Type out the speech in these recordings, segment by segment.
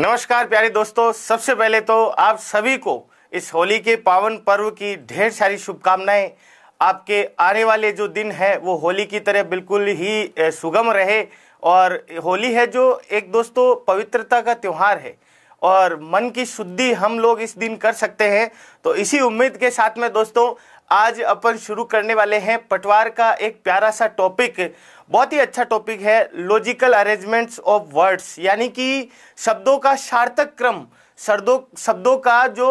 नमस्कार प्यारे दोस्तों सबसे पहले तो आप सभी को इस होली के पावन पर्व की ढेर सारी शुभकामनाएं आपके आने वाले जो दिन है वो होली की तरह बिल्कुल ही सुगम रहे और होली है जो एक दोस्तों पवित्रता का त्यौहार है और मन की शुद्धि हम लोग इस दिन कर सकते हैं तो इसी उम्मीद के साथ में दोस्तों आज अपन शुरू करने वाले हैं पटवार का एक प्यारा सा टॉपिक बहुत ही अच्छा टॉपिक है लॉजिकल अरेंजमेंट्स ऑफ वर्ड्स यानी कि शब्दों का सार्थक क्रम शब्दों शब्दों का जो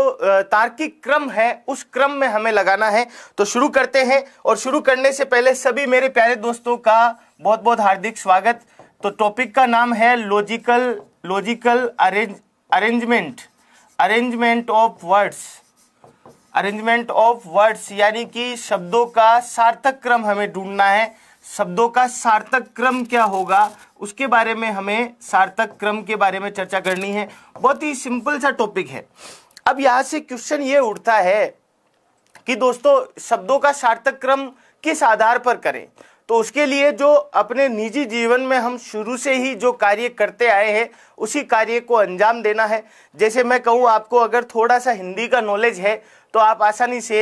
तार्किक क्रम है उस क्रम में हमें लगाना है तो शुरू करते हैं और शुरू करने से पहले सभी मेरे प्यारे दोस्तों का बहुत बहुत हार्दिक स्वागत तो टॉपिक का नाम है logical logical arrange arrangement arrangement of words arrangement of words यानी कि शब्दों का सार्थक क्रम हमें ढूंढना है शब्दों का सार्थक क्रम क्या होगा उसके बारे में हमें सार्थक क्रम के बारे में चर्चा करनी है बहुत ही सिंपल सा टॉपिक है अब यहां से क्वेश्चन ये उठता है कि दोस्तों शब्दों का सार्थक क्रम किस आधार पर करें तो उसके लिए जो अपने निजी जीवन में हम शुरू से ही जो कार्य करते आए हैं उसी कार्य को अंजाम देना है जैसे मैं कहूँ आपको अगर थोड़ा सा हिंदी का नॉलेज है तो आप आसानी से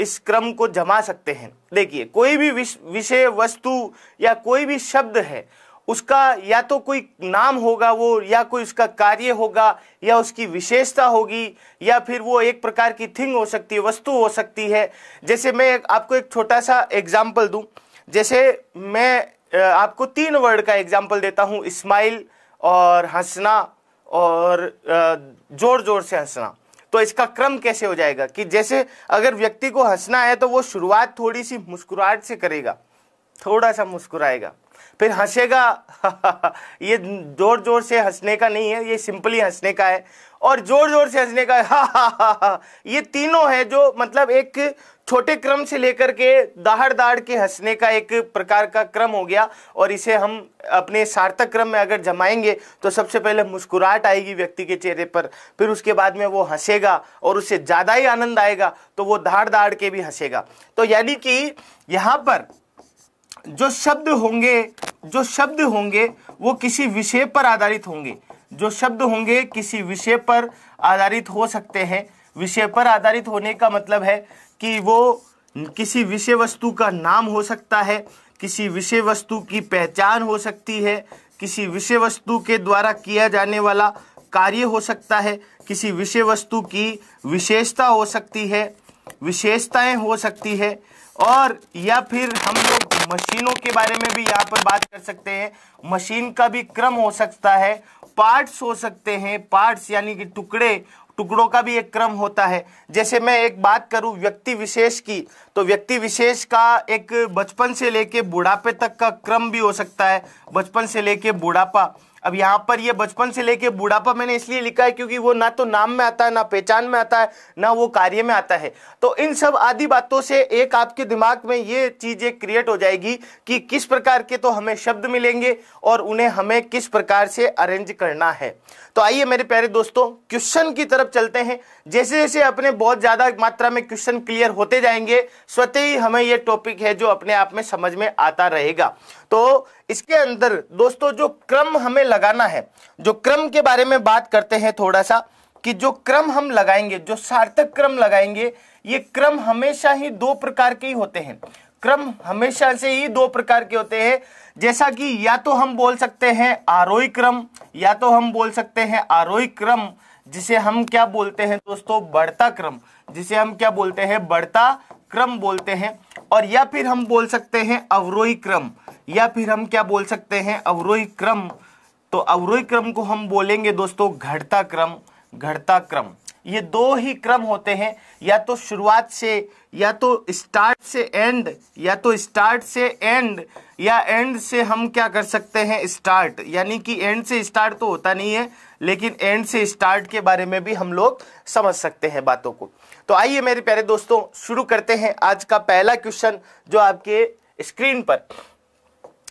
इस क्रम को जमा सकते हैं देखिए कोई भी विषय वस्तु या कोई भी शब्द है उसका या तो कोई नाम होगा वो या कोई उसका कार्य होगा या उसकी विशेषता होगी या फिर वो एक प्रकार की थिंग हो सकती है वस्तु हो सकती है जैसे मैं आपको एक छोटा सा एग्जाम्पल दूँ जैसे मैं आपको तीन वर्ड का एग्जाम्पल देता हूँ स्माइल और हंसना और जोर जोर से हंसना तो इसका क्रम कैसे हो जाएगा कि जैसे अगर व्यक्ति को हंसना है तो वो शुरुआत थोड़ी सी मुस्कुराहट से करेगा थोड़ा सा मुस्कुराएगा फिर हंसेगा ये जोर जोर से हंसने का नहीं है ये सिंपली हंसने का है और जोर जोर से हंसने का हा हा हा हा ये तीनों है जो मतलब एक छोटे क्रम से लेकर के दाहड़ दहाड़ के हंसने का एक प्रकार का क्रम हो गया और इसे हम अपने सार्थक क्रम में अगर जमाएंगे तो सबसे पहले मुस्कुराहट आएगी व्यक्ति के चेहरे पर फिर उसके बाद में वो हंसेगा और उससे ज़्यादा ही आनंद आएगा तो वो दहाड़ दहाड़ के भी हंसेगा तो यानी कि यहाँ पर जो शब्द होंगे जो शब्द होंगे वो किसी विषय पर आधारित होंगे जो शब्द होंगे किसी विषय पर आधारित हो सकते हैं विषय पर आधारित होने का मतलब है कि वो किसी विषय वस्तु का नाम हो सकता है किसी विषय वस्तु की पहचान हो सकती है किसी विषय वस्तु के द्वारा किया जाने वाला कार्य हो सकता है किसी विषय वस्तु की विशेषता हो सकती है विशेषताएं हो सकती है और या फिर हम लोग मशीनों के बारे में भी यहाँ पर बात कर सकते हैं मशीन का भी क्रम हो सकता है पार्ट्स हो सकते हैं पार्ट्स यानी कि टुकड़े टुकड़ों का भी एक क्रम होता है जैसे मैं एक बात करूं व्यक्ति विशेष की तो व्यक्ति विशेष का एक बचपन से लेके बुढ़ापे तक का क्रम भी हो सकता है बचपन से लेके बुढ़ापा अब यहाँ पर ये बचपन से लेके बुढ़ापा मैंने इसलिए लिखा है क्योंकि वो ना तो नाम में आता है ना पहचान में आता है ना वो कार्य में आता है तो इन सब आदि बातों से एक आपके दिमाग में ये चीज़ें क्रिएट हो जाएगी कि किस प्रकार के तो हमें शब्द मिलेंगे और उन्हें हमें किस प्रकार से अरेंज करना है तो आइए मेरे प्यारे दोस्तों क्वेश्चन की तरफ चलते हैं जैसे जैसे अपने बहुत ज़्यादा मात्रा में क्वेश्चन क्लियर होते जाएंगे स्वतः ही हमें ये टॉपिक है जो अपने आप में समझ में आता रहेगा तो इसके अंदर दोस्तों जो क्रम हमें लगाना है जो क्रम के बारे में बात करते हैं थोड़ा सा कि जो क्रम हम लगाएंगे जो सार्थक क्रम लगाएंगे ये क्रम हमेशा ही दो प्रकार के ही होते हैं क्रम हमेशा से ही दो प्रकार के होते हैं जैसा कि या तो हम बोल सकते हैं आरोही क्रम या तो हम बोल सकते हैं आरोही क्रम जिसे हम क्या बोलते हैं दोस्तों बढ़ता क्रम जिसे हम क्या बोलते हैं बढ़ता क्रम बोलते हैं और या फिर हम बोल सकते हैं अवरोही क्रम या फिर हम क्या बोल सकते हैं अवरोही क्रम तो अवरोही क्रम को हम बोलेंगे दोस्तों घटता क्रम घटता क्रम ये दो ही क्रम होते हैं या तो शुरुआत से या तो स्टार्ट से एंड या तो स्टार्ट से एंड या एंड से हम क्या कर सकते हैं स्टार्ट यानी कि एंड से स्टार्ट तो होता नहीं है लेकिन एंड से स्टार्ट के बारे में भी हम लोग समझ सकते हैं बातों को तो आइए मेरे प्यारे दोस्तों शुरू करते हैं आज का पहला क्वेश्चन जो आपके स्क्रीन पर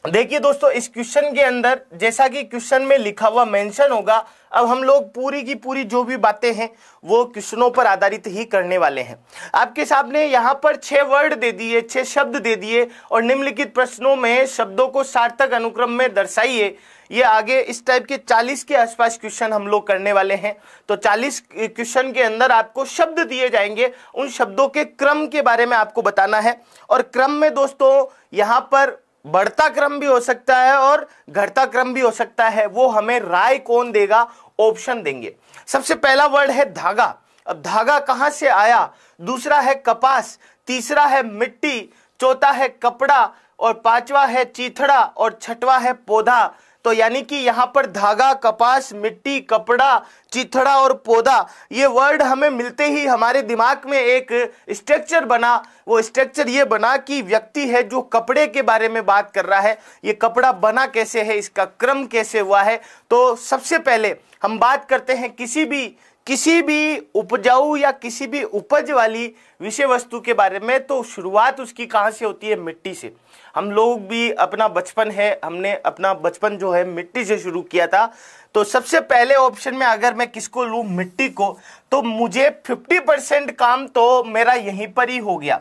देखिए दोस्तों इस क्वेश्चन के अंदर जैसा कि क्वेश्चन में लिखा हुआ मेंशन होगा अब हम लोग पूरी की पूरी जो भी बातें हैं वो क्वेश्चनों पर आधारित ही करने वाले हैं आपके सामने यहाँ पर छह वर्ड दे दिए छह शब्द दे दिए और निम्नलिखित प्रश्नों में शब्दों को सार्थक अनुक्रम में दर्शाइए ये आगे इस टाइप के 40 के आसपास क्वेश्चन हम लोग करने वाले हैं तो 40 क्वेश्चन के अंदर आपको शब्द दिए जाएंगे उन शब्दों के क्रम के बारे में आपको बताना है और क्रम में दोस्तों यहाँ पर बढ़ता क्रम भी हो सकता है और घटता क्रम भी हो सकता है वो हमें राय कौन देगा ऑप्शन देंगे सबसे पहला वर्ड है धागा अब धागा कहां से आया दूसरा है कपास तीसरा है मिट्टी चौथा है कपड़ा और पांचवा है चीथड़ा और छठवा है पौधा तो यानी कि यहाँ पर धागा कपास मिट्टी कपड़ा चिथड़ा और पौधा ये वर्ड हमें मिलते ही हमारे दिमाग में एक स्ट्रक्चर बना वो स्ट्रक्चर ये बना कि व्यक्ति है जो कपड़े के बारे में बात कर रहा है ये कपड़ा बना कैसे है इसका क्रम कैसे हुआ है तो सबसे पहले हम बात करते हैं किसी भी किसी भी उपजाऊ या किसी भी उपज वाली विषय वस्तु के बारे में तो शुरुआत उसकी कहाँ से होती है मिट्टी से हम लोग भी अपना बचपन है हमने अपना बचपन जो है मिट्टी से शुरू किया था तो सबसे पहले ऑप्शन में अगर मैं किसको लूँ मिट्टी को तो मुझे 50 परसेंट काम तो मेरा यहीं पर ही हो गया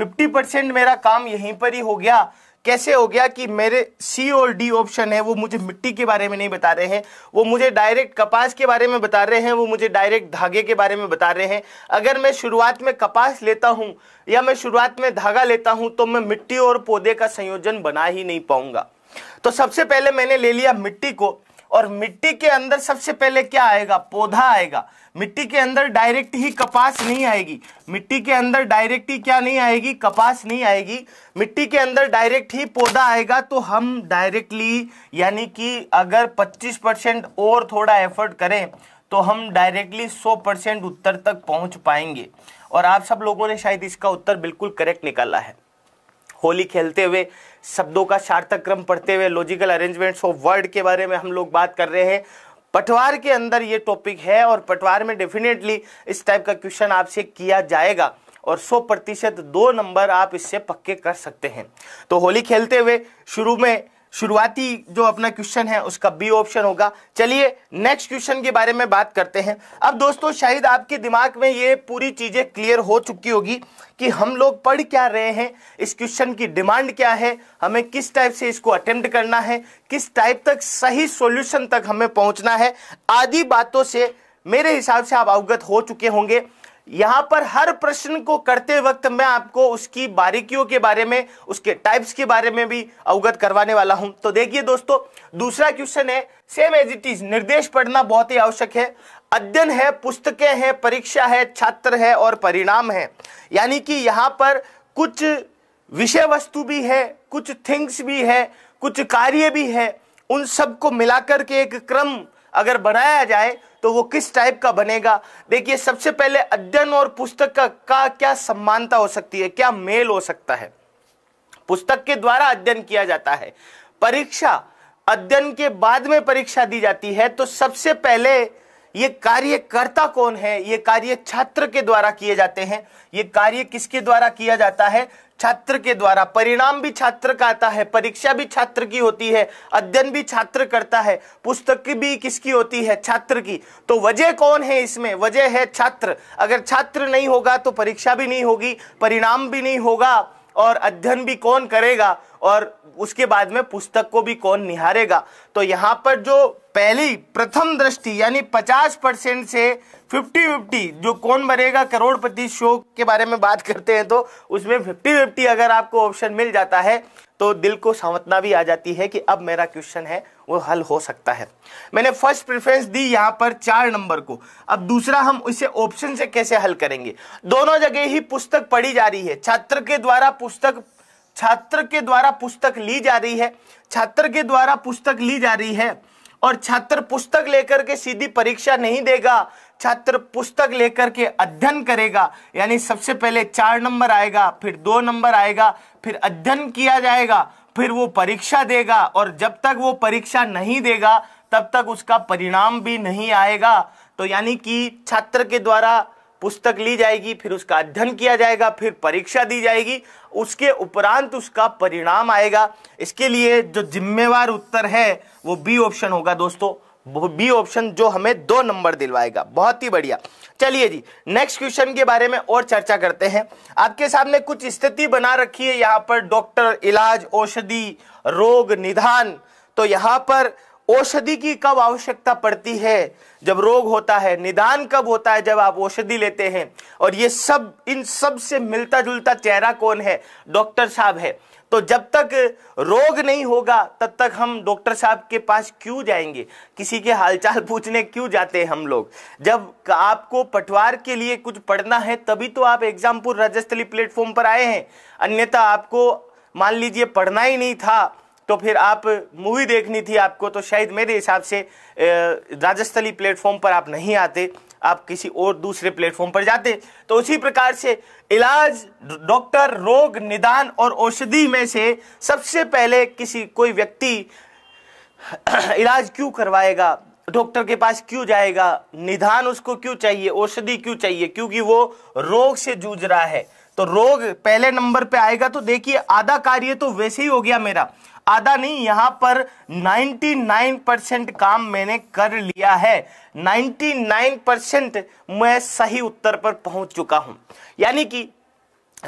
50 परसेंट मेरा काम यहीं पर ही हो गया कैसे हो गया कि मेरे सी और डी ऑप्शन है वो मुझे मिट्टी के बारे में नहीं बता रहे हैं वो मुझे डायरेक्ट कपास के बारे में बता रहे हैं वो मुझे डायरेक्ट धागे के बारे में बता रहे हैं अगर मैं शुरुआत में कपास लेता हूँ या मैं शुरुआत में धागा लेता हूँ तो मैं मिट्टी और पौधे का संयोजन बना ही नहीं पाऊंगा तो सबसे पहले मैंने ले लिया मिट्टी को और मिट्टी के अंदर सबसे पहले क्या आएगा पौधा आएगा मिट्टी के अंदर डायरेक्ट ही कपास नहीं आएगी मिट्टी के अंदर डायरेक्ट ही क्या नहीं आएगी कपास नहीं आएगी मिट्टी के अंदर डायरेक्ट ही पौधा आएगा तो हम डायरेक्टली यानी कि अगर 25 परसेंट और थोड़ा एफर्ट करें तो हम डायरेक्टली 100 परसेंट उत्तर तक पहुंच पाएंगे और आप सब लोगों ने शायद इसका उत्तर बिल्कुल करेक्ट निकाला है होली खेलते हुए शब्दों का सार्थक क्रम पढ़ते हुए लॉजिकल अरेंजमेंट्स ऑफ वर्ड के बारे में हम लोग बात कर रहे हैं पटवार के अंदर ये टॉपिक है और पटवार में डेफिनेटली इस टाइप का क्वेश्चन आपसे किया जाएगा और 100 प्रतिशत दो नंबर आप इससे पक्के कर सकते हैं तो होली खेलते हुए शुरू में शुरुआती जो अपना क्वेश्चन है उसका बी ऑप्शन होगा चलिए नेक्स्ट क्वेश्चन के बारे में बात करते हैं अब दोस्तों शायद आपके दिमाग में ये पूरी चीज़ें क्लियर हो चुकी होगी कि हम लोग पढ़ क्या रहे हैं इस क्वेश्चन की डिमांड क्या है हमें किस टाइप से इसको अटेम्प्ट करना है किस टाइप तक सही सोल्यूशन तक हमें पहुंचना है आदि बातों से मेरे हिसाब से आप अवगत हो चुके होंगे यहां पर हर प्रश्न को करते वक्त मैं आपको उसकी बारीकियों के बारे में उसके टाइप्स के बारे में भी अवगत करवाने वाला हूं तो देखिए दोस्तों दूसरा क्वेश्चन है सेम एज इट इज निर्देश पढ़ना बहुत ही आवश्यक है अध्ययन है पुस्तकें हैं परीक्षा है छात्र है और परिणाम है यानी कि यहां पर कुछ विषय वस्तु भी है कुछ थिंग्स भी है कुछ कार्य भी है उन सबको मिलाकर के एक क्रम अगर बनाया जाए तो वो किस टाइप का बनेगा देखिए सबसे पहले अध्ययन और पुस्तक का, का क्या समानता हो सकती है क्या मेल हो सकता है पुस्तक के द्वारा अध्ययन किया जाता है परीक्षा अध्ययन के बाद में परीक्षा दी जाती है तो सबसे पहले ये कार्यकर्ता कौन है ये कार्य छात्र के द्वारा किए जाते हैं ये कार्य किसके द्वारा किया जाता है छात्र के द्वारा परिणाम भी छात्र का आता है परीक्षा भी छात्र की होती है अध्ययन भी छात्र करता है पुस्तक भी किसकी होती है छात्र की तो वजह कौन है इसमें वजह है छात्र अगर छात्र नहीं होगा तो परीक्षा भी नहीं होगी परिणाम भी नहीं होगा और अध्ययन भी कौन करेगा और उसके बाद में पुस्तक को भी कौन निहारेगा तो यहाँ पर जो पहली प्रथम दृष्टि यानी 50 परसेंट से 50 फिफ्टी जो कौन बनेगा करोड़पति शो के बारे में बात करते हैं तो उसमें 50 फिफ्टी अगर आपको ऑप्शन मिल जाता है तो दिल को सावतना भी आ जाती है कि अब मेरा क्वेश्चन है वो हल हो सकता है मैंने फर्स्ट प्रेफरेंस दी यहाँ पर चार नंबर को अब दूसरा हम इसे ऑप्शन से कैसे हल करेंगे दोनों जगह ही पुस्तक पढ़ी जा रही है छात्र के द्वारा पुस्तक छात्र के द्वारा पुस्तक ली जा रही है छात्र के द्वारा पुस्तक ली जा रही है और छात्र पुस्तक लेकर के सीधी परीक्षा नहीं देगा छात्र पुस्तक लेकर के अध्ययन करेगा यानी सबसे पहले चार नंबर आएगा फिर दो नंबर आएगा फिर अध्ययन किया जाएगा फिर वो परीक्षा देगा और जब तक वो परीक्षा नहीं देगा तब तक उसका परिणाम भी नहीं आएगा तो यानी कि छात्र के द्वारा पुस्तक ली जाएगी फिर उसका अध्ययन किया जाएगा फिर परीक्षा दी जाएगी उसके उपरांत उसका परिणाम आएगा इसके लिए जो जिम्मेवार उत्तर है वो बी ऑप्शन होगा दोस्तों बी ऑप्शन जो हमें दो नंबर दिलवाएगा बहुत ही बढ़िया चलिए जी नेक्स्ट क्वेश्चन के बारे में और चर्चा करते हैं आपके सामने कुछ स्थिति बना रखी है यहाँ पर डॉक्टर इलाज औषधि रोग निधान तो यहाँ पर औषधि की कब आवश्यकता पड़ती है जब रोग होता है निदान कब होता है जब आप औषधि लेते हैं और ये सब इन सब से मिलता जुलता चेहरा कौन है डॉक्टर साहब है तो जब तक रोग नहीं होगा तब तक हम डॉक्टर साहब के पास क्यों जाएंगे किसी के हालचाल पूछने क्यों जाते हैं हम लोग जब आपको पटवार के लिए कुछ पढ़ना है तभी तो आप एग्जामपुर राजस्थली प्लेटफॉर्म पर आए हैं अन्यथा आपको मान लीजिए पढ़ना ही नहीं था तो फिर आप मूवी देखनी थी आपको तो शायद मेरे हिसाब से राजस्थली प्लेटफॉर्म पर आप नहीं आते आप किसी और दूसरे प्लेटफॉर्म पर जाते तो उसी प्रकार से इलाज डॉक्टर रोग निदान और औषधि में से सबसे पहले किसी कोई व्यक्ति इलाज क्यों करवाएगा डॉक्टर के पास क्यों जाएगा निदान उसको क्यों चाहिए औषधि क्यों चाहिए क्योंकि वो रोग से जूझ रहा है तो रोग पहले नंबर पे आएगा तो देखिए आधा कार्य तो वैसे ही हो गया मेरा आधा नहीं यहां पर 99 परसेंट काम मैंने कर लिया है 99 परसेंट मैं सही उत्तर पर पहुंच चुका हूं यानी कि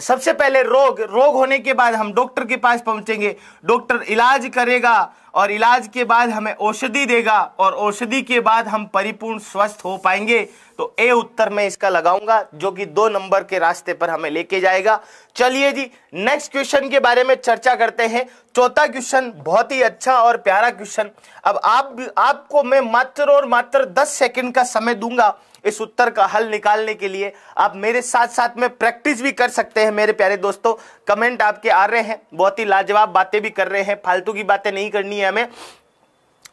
सबसे पहले रोग रोग होने के बाद हम डॉक्टर के पास पहुंचेंगे डॉक्टर इलाज करेगा और इलाज के बाद हमें औषधि देगा और औषधि के बाद हम परिपूर्ण स्वस्थ हो पाएंगे तो ए उत्तर में इसका लगाऊंगा जो कि दो नंबर के रास्ते पर हमें लेके जाएगा चलिए जी नेक्स्ट क्वेश्चन के बारे में चर्चा करते हैं चौथा क्वेश्चन बहुत ही अच्छा और प्यारा क्वेश्चन अब आप आपको मैं मात्र और मात्र दस सेकेंड का समय दूंगा इस उत्तर का हल निकालने के लिए आप मेरे साथ साथ में प्रैक्टिस भी कर सकते हैं मेरे प्यारे दोस्तों कमेंट आपके आ रहे हैं बहुत ही लाजवाब बातें भी कर रहे हैं फालतू की बातें नहीं करनी है हमें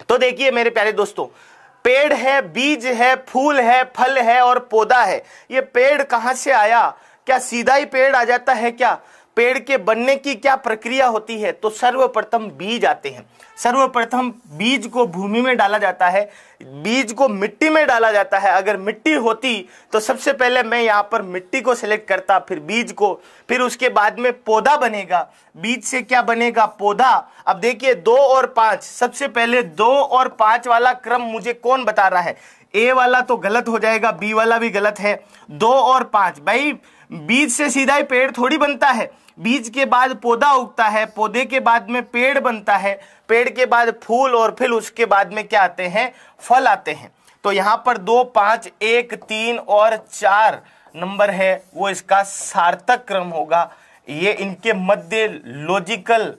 तो देखिए मेरे प्यारे दोस्तों पेड़ है बीज है फूल है फल है और पौधा है ये पेड़ कहां से आया क्या सीधा ही पेड़ आ जाता है क्या पेड़ के बनने की क्या प्रक्रिया होती है तो सर्वप्रथम बीज आते हैं सर्वप्रथम बीज को भूमि में डाला जाता है बीज को मिट्टी में डाला जाता है अगर मिट्टी होती तो सबसे पहले मैं यहाँ पर मिट्टी को सिलेक्ट करता फिर बीज को फिर उसके बाद में पौधा बनेगा बीज से क्या बनेगा पौधा अब देखिए दो और पांच सबसे पहले दो और पांच वाला क्रम मुझे कौन बता रहा है ए वाला तो गलत हो जाएगा बी वाला भी गलत है दो और पांच भाई बीज से सीधा ही पेड़ थोड़ी बनता है बीज के बाद पौधा उगता है पौधे के बाद में पेड़ बनता है पेड़ के बाद फूल और फिर उसके बाद में क्या आते हैं फल आते हैं तो यहाँ पर दो पांच एक तीन और चार नंबर है वो इसका सार्थक क्रम होगा ये इनके मध्य लॉजिकल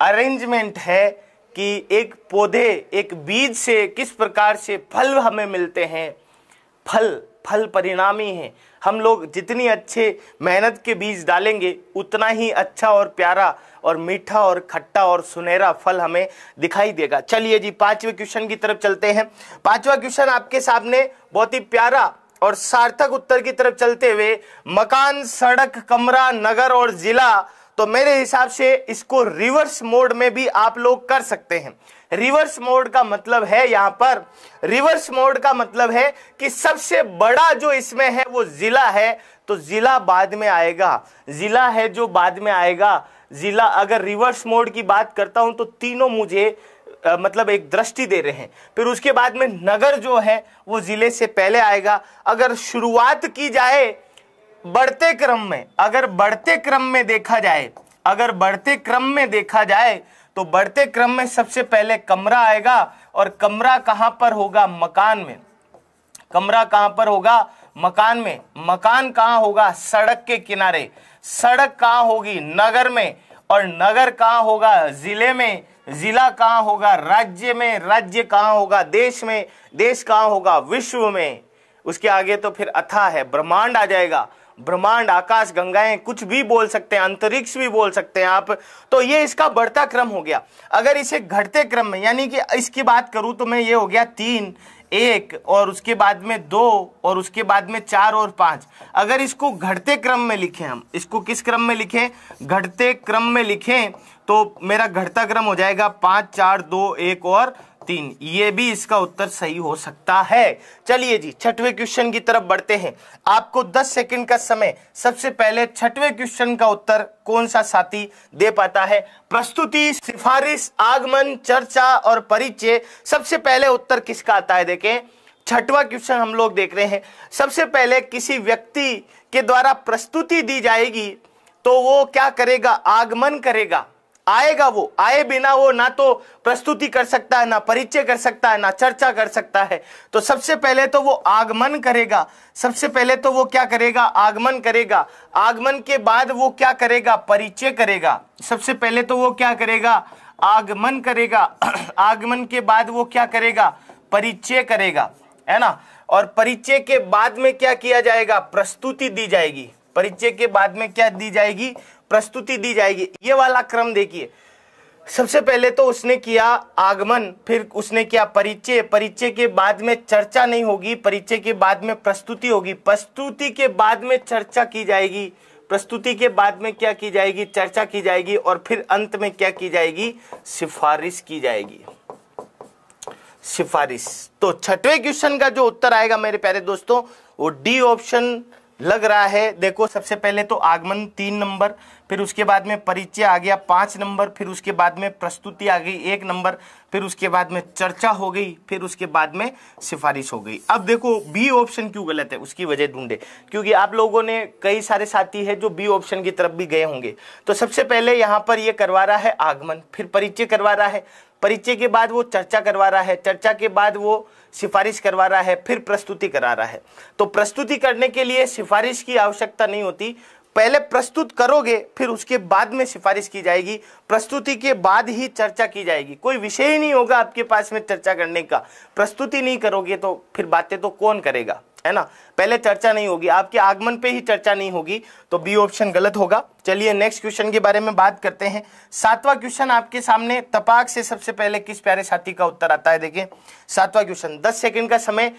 अरेंजमेंट है कि एक पौधे एक बीज से किस प्रकार से फल हमें मिलते हैं फल फल परिणामी है हम लोग जितनी अच्छे मेहनत के बीज डालेंगे उतना ही अच्छा और प्यारा और मीठा और खट्टा और सुनहरा फल हमें दिखाई देगा चलिए जी पांचवें क्वेश्चन की तरफ चलते हैं पांचवा क्वेश्चन आपके सामने बहुत ही प्यारा और सार्थक उत्तर की तरफ चलते हुए मकान सड़क कमरा नगर और जिला तो मेरे हिसाब से इसको रिवर्स मोड में भी आप लोग कर सकते हैं रिवर्स मोड का मतलब है यहां पर रिवर्स मोड का मतलब है कि सबसे बड़ा जो इसमें है वो जिला है तो जिला बाद में आएगा जिला है जो बाद में आएगा जिला अगर रिवर्स मोड की बात करता हूं तो तीनों मुझे आ, मतलब एक दृष्टि दे रहे हैं फिर उसके बाद में नगर जो है वो जिले से पहले आएगा अगर शुरुआत की जाए बढ़ते क्रम में अगर बढ़ते क्रम में देखा जाए अगर बढ़ते क्रम में देखा जाए तो बढ़ते क्रम में सबसे पहले कमरा आएगा और कमरा कहां पर होगा मकान में कमरा कहां पर होगा मकान में मकान कहां होगा सड़क के किनारे सड़क कहां होगी नगर में और नगर कहां होगा जिले में जिला कहां होगा राज्य में राज्य कहां होगा देश में देश कहां होगा विश्व में उसके आगे तो फिर अथा है ब्रह्मांड आ जाएगा ब्रह्मांड आकाश गंगाएं कुछ भी बोल सकते हैं अंतरिक्ष भी बोल सकते हैं आप तो ये इसका बढ़ता क्रम हो गया अगर इसे घटते क्रम में यानी कि इसकी बात करूं तो मैं ये हो गया तीन एक और उसके बाद में दो और उसके बाद में चार और पांच अगर इसको घटते क्रम में लिखें हम इसको किस क्रम में लिखें घटते क्रम में लिखें तो मेरा घटता क्रम हो जाएगा पांच चार दो एक और तीन ये भी इसका उत्तर सही हो सकता है चलिए जी छठवें क्वेश्चन की तरफ बढ़ते हैं आपको 10 सेकंड का समय सबसे पहले छठवें क्वेश्चन का उत्तर कौन सा साथी दे पाता है प्रस्तुति सिफारिश आगमन चर्चा और परिचय सबसे पहले उत्तर किसका आता है देखें छठवा क्वेश्चन हम लोग देख रहे हैं सबसे पहले किसी व्यक्ति के द्वारा प्रस्तुति दी जाएगी तो वो क्या करेगा आगमन करेगा आएगा वो आए बिना वो ना तो प्रस्तुति कर सकता है ना परिचय कर सकता है ना चर्चा कर सकता है तो सबसे पहले तो वो आगमन करेगा सबसे पहले तो वो क्या करेगा आगमन करेगा आगमन के बाद वो क्या करेगा परिचय करेगा सबसे पहले तो वो क्या करेगा आगमन करेगा आगमन के बाद वो क्या करेगा परिचय करेगा है ना और परिचय के बाद में क्या किया जाएगा प्रस्तुति दी जाएगी परिचय के बाद में क्या दी जाएगी प्रस्तुति दी जाएगी ये वाला क्रम देखिए सबसे पहले तो उसने किया आगमन फिर उसने किया परिचय परिचय के बाद में चर्चा नहीं होगी परिचय के बाद में प्रस्तुति होगी प्रस्तुति के बाद में चर्चा की जाएगी प्रस्तुति के बाद में क्या की जाएगी चर्चा की जाएगी और फिर अंत में क्या की जाएगी सिफारिश की जाएगी सिफारिश तो छठवें क्वेश्चन का जो उत्तर आएगा मेरे प्यारे दोस्तों वो डी ऑप्शन लग रहा है देखो सबसे पहले तो आगमन तीन नंबर फिर उसके बाद में परिचय आ गया पाँच नंबर फिर उसके बाद में प्रस्तुति आ गई एक नंबर फिर उसके बाद में चर्चा हो गई फिर उसके बाद में सिफारिश हो गई अब देखो बी ऑप्शन क्यों गलत है उसकी वजह ढूंढे क्योंकि आप लोगों ने कई सारे साथी है जो बी ऑप्शन की तरफ भी गए होंगे तो सबसे पहले यहाँ पर ये करवा रहा है आगमन फिर परिचय करवा रहा है परिचय के बाद वो चर्चा करवा रहा है चर्चा के बाद वो सिफारिश करवा रहा है फिर प्रस्तुति करा रहा है तो प्रस्तुति करने के लिए सिफारिश की आवश्यकता नहीं होती पहले प्रस्तुत करोगे फिर उसके बाद में सिफारिश की जाएगी प्रस्तुति के बाद ही चर्चा की जाएगी कोई विषय ही नहीं होगा आपके पास में चर्चा करने का प्रस्तुति नहीं करोगे तो फिर बातें तो कौन करेगा है ना पहले चर्चा नहीं होगी आपके आगमन पे ही चर्चा नहीं होगी तो बी ऑप्शन गलत होगा चलिए नेक्स्ट क्वेश्चन के बारे में बात करते हैं सातवां क्वेश्चन आपके सामने तपाक से सबसे पहले किस प्यारे साथी का उत्तर आता है देखिए सातवां क्वेश्चन दस सेकंड का समय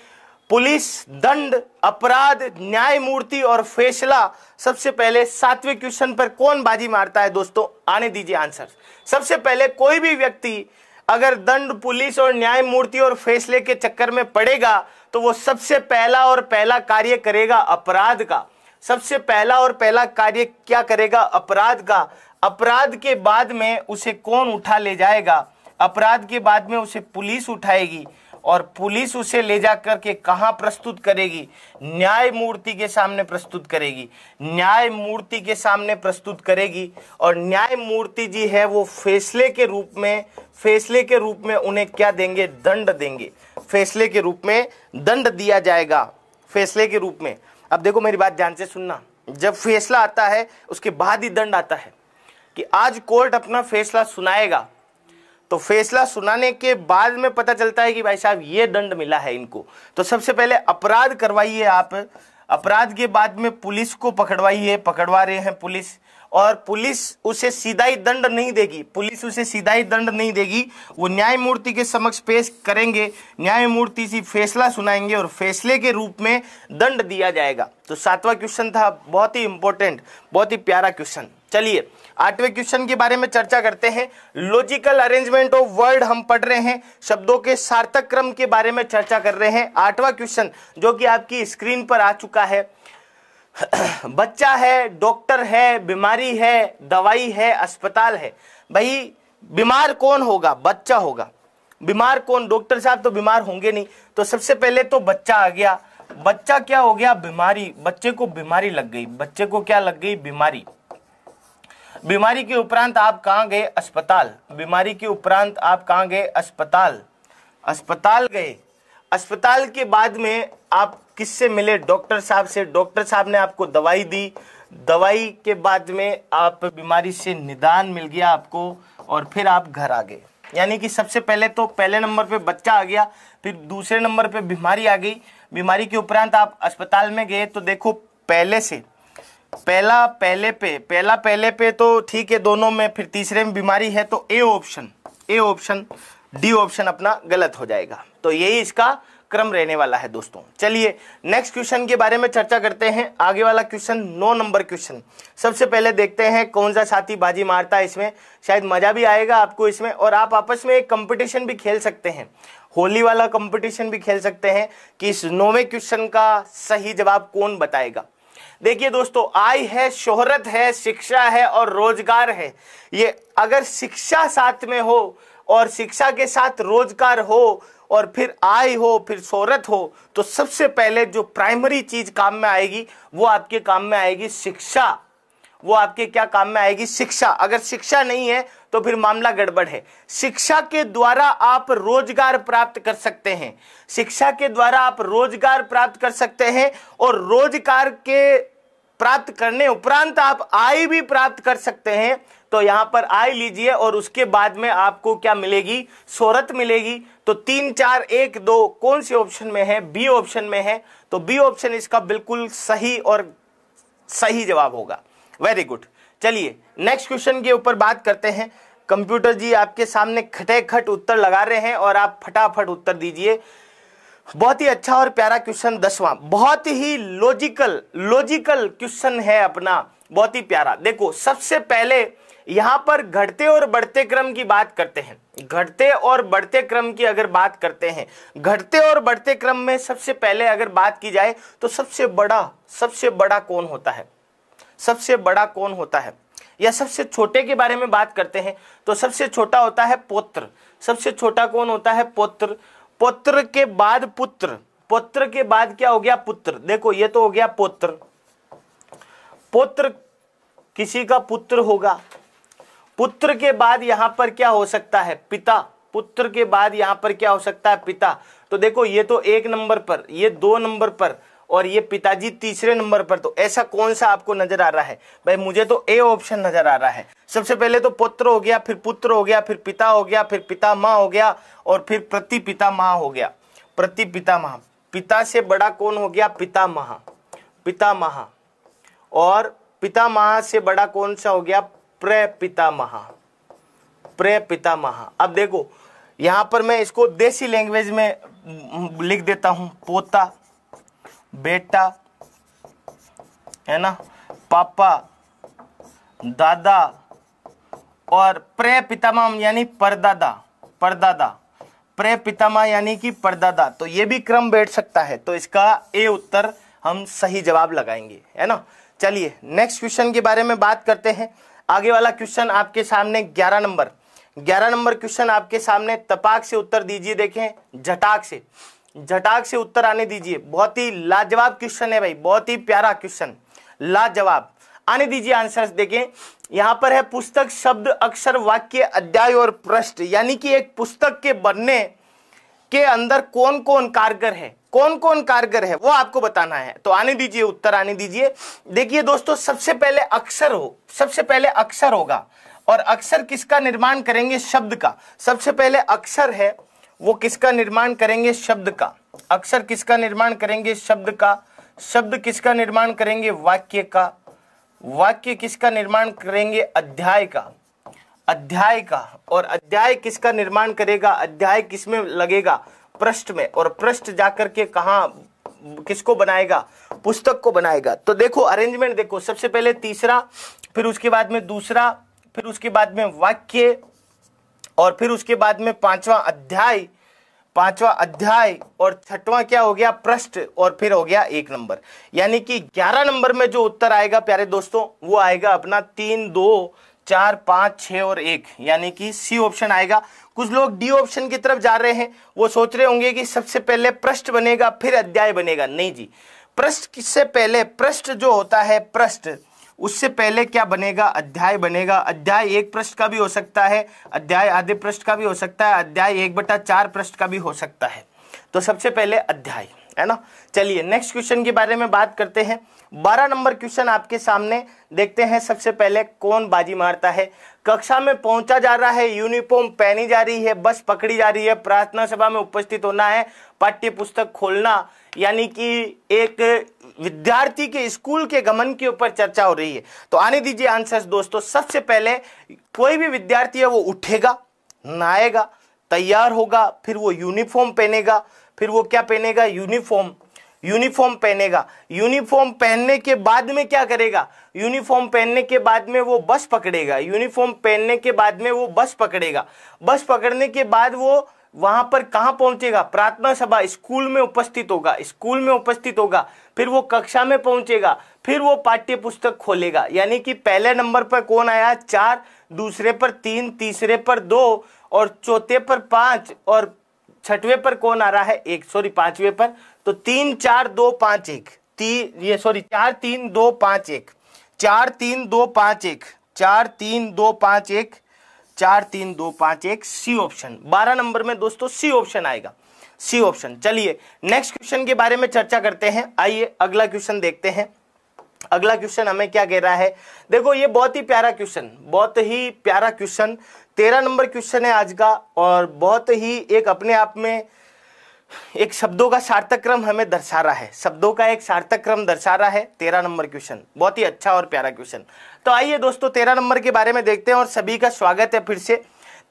पुलिस दंड अपराध न्यायमूर्ति और फैसला सबसे पहले सातवें क्वेश्चन पर कौन बाजी मारता है दोस्तों आने दीजिए आंसर सबसे पहले कोई भी व्यक्ति अगर दंड पुलिस और न्यायमूर्ति और फैसले के चक्कर में पड़ेगा तो वो सबसे पहला और पहला कार्य करेगा अपराध का सबसे पहला और पहला कार्य क्या करेगा अपराध का अपराध के बाद में उसे कौन उठा ले जाएगा अपराध के बाद में उसे पुलिस उठाएगी और पुलिस उसे ले जाकर के कहाँ प्रस्तुत करेगी न्याय मूर्ति के सामने प्रस्तुत करेगी न्याय मूर्ति के सामने प्रस्तुत करेगी और न्याय मूर्ति जी है वो फैसले के रूप में फैसले के रूप में उन्हें क्या देंगे दंड देंगे फैसले के रूप में दंड दिया जाएगा फैसले के रूप में अब देखो मेरी बात ध्यान से सुनना जब फैसला आता है उसके बाद ही दंड आता है कि आज कोर्ट अपना फैसला सुनाएगा तो फैसला सुनाने के बाद में पता चलता है कि भाई साहब ये दंड मिला है इनको तो सबसे पहले अपराध करवाइए आप अपराध के बाद में पुलिस को पकड़वाई है पकड़वा रहे हैं पुलिस और पुलिस उसे सीधा ही दंड नहीं देगी पुलिस उसे सीधा ही दंड नहीं देगी वो न्यायमूर्ति के समक्ष पेश करेंगे न्यायमूर्ति से फैसला सुनाएंगे और फैसले के रूप में दंड दिया जाएगा तो सातवां क्वेश्चन था बहुत ही इंपॉर्टेंट बहुत ही प्यारा क्वेश्चन चलिए आठवें क्वेश्चन के बारे में चर्चा करते हैं लॉजिकल अरेंजमेंट ऑफ वर्ड हम पढ़ रहे हैं शब्दों के सार्थक क्रम के बारे में चर्चा कर रहे हैं आठवां क्वेश्चन जो कि आपकी स्क्रीन पर आ चुका है बच्चा है डॉक्टर है बीमारी है दवाई है अस्पताल है भाई बीमार कौन होगा बच्चा होगा बीमार कौन डॉक्टर साहब तो बीमार होंगे नहीं तो सबसे पहले तो बच्चा आ गया बच्चा क्या हो गया बीमारी बच्चे को बीमारी लग गई बच्चे को क्या लग गई बीमारी बीमारी के उपरांत आप कहाँ गए अस्पताल बीमारी के उपरांत आप कहाँ गए अस्पताल अस्पताल गए अस्पताल के बाद में आप किससे मिले डॉक्टर साहब से डॉक्टर साहब ने आपको दवाई दी दवाई के बाद में आप बीमारी से निदान मिल गया आपको और फिर आप घर आ गए यानी कि सबसे पहले तो पहले नंबर पे बच्चा आ गया फिर दूसरे नंबर पे बीमारी आ गई बीमारी के उपरांत आप अस्पताल में गए तो देखो पहले से पहला पहले पे पहला पहले पे तो ठीक है दोनों में फिर तीसरे में बीमारी है तो A option A option D option अपना गलत हो जाएगा तो यही इसका क्रम रहने वाला है दोस्तों चलिए नेक्स्ट क्वेश्चन के बारे में चर्चा करते हैं आगे वाला क्वेश्चन नो नंबर क्वेश्चन सबसे पहले देखते हैं कौन सा साथी बाजी मारता है इसमें शायद मजा भी आएगा आपको इसमें और आप आपस में एक कंपटीशन भी खेल सकते हैं होली वाला कंपटीशन भी खेल सकते हैं कि इस नौवे क्वेश्चन का सही जवाब कौन बताएगा देखिए दोस्तों आय है शोहरत है शिक्षा है और रोजगार है ये अगर शिक्षा साथ में हो और शिक्षा के साथ रोजगार हो और फिर आय हो फिर शोहरत हो तो सबसे पहले जो प्राइमरी चीज काम में आएगी वो आपके काम में आएगी शिक्षा वो आपके क्या काम में आएगी शिक्षा अगर शिक्षा नहीं है तो फिर मामला गड़बड़ है शिक्षा के द्वारा आप रोजगार प्राप्त कर सकते हैं शिक्षा के द्वारा आप रोजगार प्राप्त कर सकते हैं और रोजगार के प्राप्त करने उपरांत आप आय भी प्राप्त कर सकते हैं तो यहां पर आय लीजिए और उसके बाद में आपको क्या मिलेगी सोरत मिलेगी तो तीन चार एक दो कौन से ऑप्शन में है बी ऑप्शन में है तो बी ऑप्शन इसका बिल्कुल सही और सही जवाब होगा वेरी गुड चलिए नेक्स्ट क्वेश्चन के ऊपर बात करते हैं कंप्यूटर जी आपके सामने खटे खट उत्तर लगा रहे हैं और आप फटाफट उत्तर दीजिए बहुत ही अच्छा और प्यारा क्वेश्चन दसवां बहुत ही लॉजिकल लॉजिकल क्वेश्चन है अपना बहुत ही प्यारा देखो सबसे पहले यहां पर घटते और बढ़ते क्रम की बात करते हैं घटते और बढ़ते क्रम की अगर बात करते हैं घटते और बढ़ते क्रम में सबसे पहले अगर बात की जाए तो सबसे बड़ा सबसे बड़ा कौन होता है सबसे बड़ा कौन होता है या सबसे छोटे के बारे में बात करते हैं तो सबसे छोटा होता है पोत्र सबसे छोटा कौन होता है पोत्र पोत्र के बाद पुत्र पोत्र के बाद क्या हो गया पुत्र देखो ये तो हो गया पोत्र पुत्र किसी का पुत्र होगा पुत्र के बाद यहां पर क्या हो सकता है पिता पुत्र के बाद यहां पर क्या हो सकता है पिता तो देखो ये तो एक नंबर पर ये दो नंबर पर और ये पिताजी तीसरे नंबर पर तो ऐसा कौन सा आपको नजर आ रहा है भाई मुझे तो ए ऑप्शन नजर आ रहा है सबसे पहले तो पुत्र हो गया फिर पुत्र हो गया फिर पिता हो गया फिर पिता माँ हो गया और फिर प्रति पिता माँ हो गया प्रति पिता माँ पिता से बड़ा कौन हो गया पिता महा पिता महा और पिता महा से बड़ा कौन सा हो गया प्र पिता महा प्र पिता महा अब देखो यहां पर मैं इसको देसी लैंग्वेज में लिख देता हूं पोता बेटा है ना पापा दादा और प्रे पितामा यानी परदादा परदादा प्रे पितामा यानी कि परदादा तो ये भी क्रम बैठ सकता है तो इसका ए उत्तर हम सही जवाब लगाएंगे है ना चलिए नेक्स्ट क्वेश्चन के बारे में बात करते हैं आगे वाला क्वेश्चन आपके सामने ग्यारह नंबर ग्यारह नंबर क्वेश्चन आपके सामने तपाक से उत्तर दीजिए देखें झटाक से झटाक से उत्तर आने दीजिए बहुत ही लाजवाब क्वेश्चन है भाई बहुत ही प्यारा क्वेश्चन लाजवाब आने दीजिए आंसर्स देखें यहां पर है पुस्तक शब्द अक्षर वाक्य अध्याय और पृष्ठ यानी कि एक पुस्तक के बनने के अंदर कौन कौन कारगर है कौन कौन कारगर है वो आपको बताना है तो आने दीजिए उत्तर आने दीजिए देखिए दोस्तों सबसे पहले अक्षर हो सबसे पहले अक्षर होगा और अक्षर किसका निर्माण करेंगे शब्द का सबसे पहले अक्षर है वो किसका निर्माण करेंगे शब्द का अक्षर किसका निर्माण करेंगे शब्द का शब्द किसका निर्माण करेंगे वाक्य का वाक्य किसका निर्माण करेंगे अध्याय का अध्याय का और अध्याय किसका निर्माण करेगा अध्याय किसमें लगेगा पृष्ठ में और पृष्ठ जाकर के कहा किसको बनाएगा पुस्तक को बनाएगा तो देखो अरेंजमेंट देखो सबसे पहले तीसरा फिर उसके बाद में दूसरा फिर उसके बाद में वाक्य और फिर उसके बाद में पांचवा अध्याय पांचवा अध्याय और छठवां क्या हो गया पृष्ठ और फिर हो गया एक नंबर यानी कि ग्यारह नंबर में जो उत्तर आएगा प्यारे दोस्तों वो आएगा अपना तीन दो चार पांच छ और एक यानी कि सी ऑप्शन आएगा कुछ लोग डी ऑप्शन की तरफ जा रहे हैं वो सोच रहे होंगे कि सबसे पहले पृष्ठ बनेगा फिर अध्याय बनेगा नहीं जी पृष्ठ से पहले पृष्ठ जो होता है पृष्ठ उससे पहले क्या बनेगा अध्याय बनेगा अध्याय एक प्रश्न का भी हो सकता है अध्याय आधे प्रश्न का भी हो सकता है अध्याय एक बटा चार प्रश्न का भी हो सकता है तो सबसे पहले अध्याय है ना चलिए नेक्स्ट क्वेश्चन के बारे में बात करते हैं बारह नंबर क्वेश्चन आपके सामने देखते हैं सबसे पहले कौन बाजी मारता है कक्षा में पहुंचा जा रहा है यूनिफॉर्म पहनी जा रही है बस पकड़ी जा रही है प्रार्थना सभा में उपस्थित होना है पाठ्य पुस्तक खोलना यानी कि एक विद्यार्थी के स्कूल के गमन के ऊपर चर्चा हो रही है तो आने दीजिए आंसर्स दोस्तों सबसे पहले कोई भी विद्यार्थी है वो उठेगा नहाएगा तैयार होगा फिर वो यूनिफॉर्म पहनेगा फिर वो क्या पहनेगा यूनिफॉर्म यूनिफॉर्म पहनेगा यूनिफॉर्म पहनने के बाद में क्या करेगा यूनिफॉर्म पहनने के बाद में वो बस पकड़ेगा यूनिफॉर्म पहनने के बाद में वो बस पकड़ेगा बस पकड़ने के बाद वो वहां पर कहाँ पहुंचेगा प्रार्थना सभा स्कूल में उपस्थित होगा स्कूल में उपस्थित होगा फिर वो कक्षा में पहुंचेगा फिर वो पाठ्य पुस्तक खोलेगा यानी कि पहले नंबर पर कौन आया चार दूसरे पर तीन तीसरे पर दो और चौथे पर पांच और छठवें पर कौन आ रहा है एक सॉरी पांचवें पर तो तीन चार दो पांच एक तीन ये सॉरी चार तीन दो पांच एक चार तीन दो पांच एक चार तीन दो पांच एक चार तीन दो पांच एक सी ऑप्शन बारह नंबर में दोस्तों सी ऑप्शन आएगा सी ऑप्शन चलिए नेक्स्ट क्वेश्चन के बारे में चर्चा करते हैं आइए अगला क्वेश्चन देखते हैं अगला क्वेश्चन हमें क्या कह रहा है देखो ये बहुत ही प्यारा क्वेश्चन बहुत ही प्यारा क्वेश्चन तेरह नंबर क्वेश्चन है आज का और बहुत ही एक अपने आप में एक शब्दों का सार्थक क्रम हमें दर्शा रहा है शब्दों का एक सार्थक क्रम दर्शा रहा है तेरह नंबर क्वेश्चन बहुत ही अच्छा और प्यारा क्वेश्चन तो आइए दोस्तों तेरह नंबर के बारे में देखते हैं और सभी का स्वागत है फिर से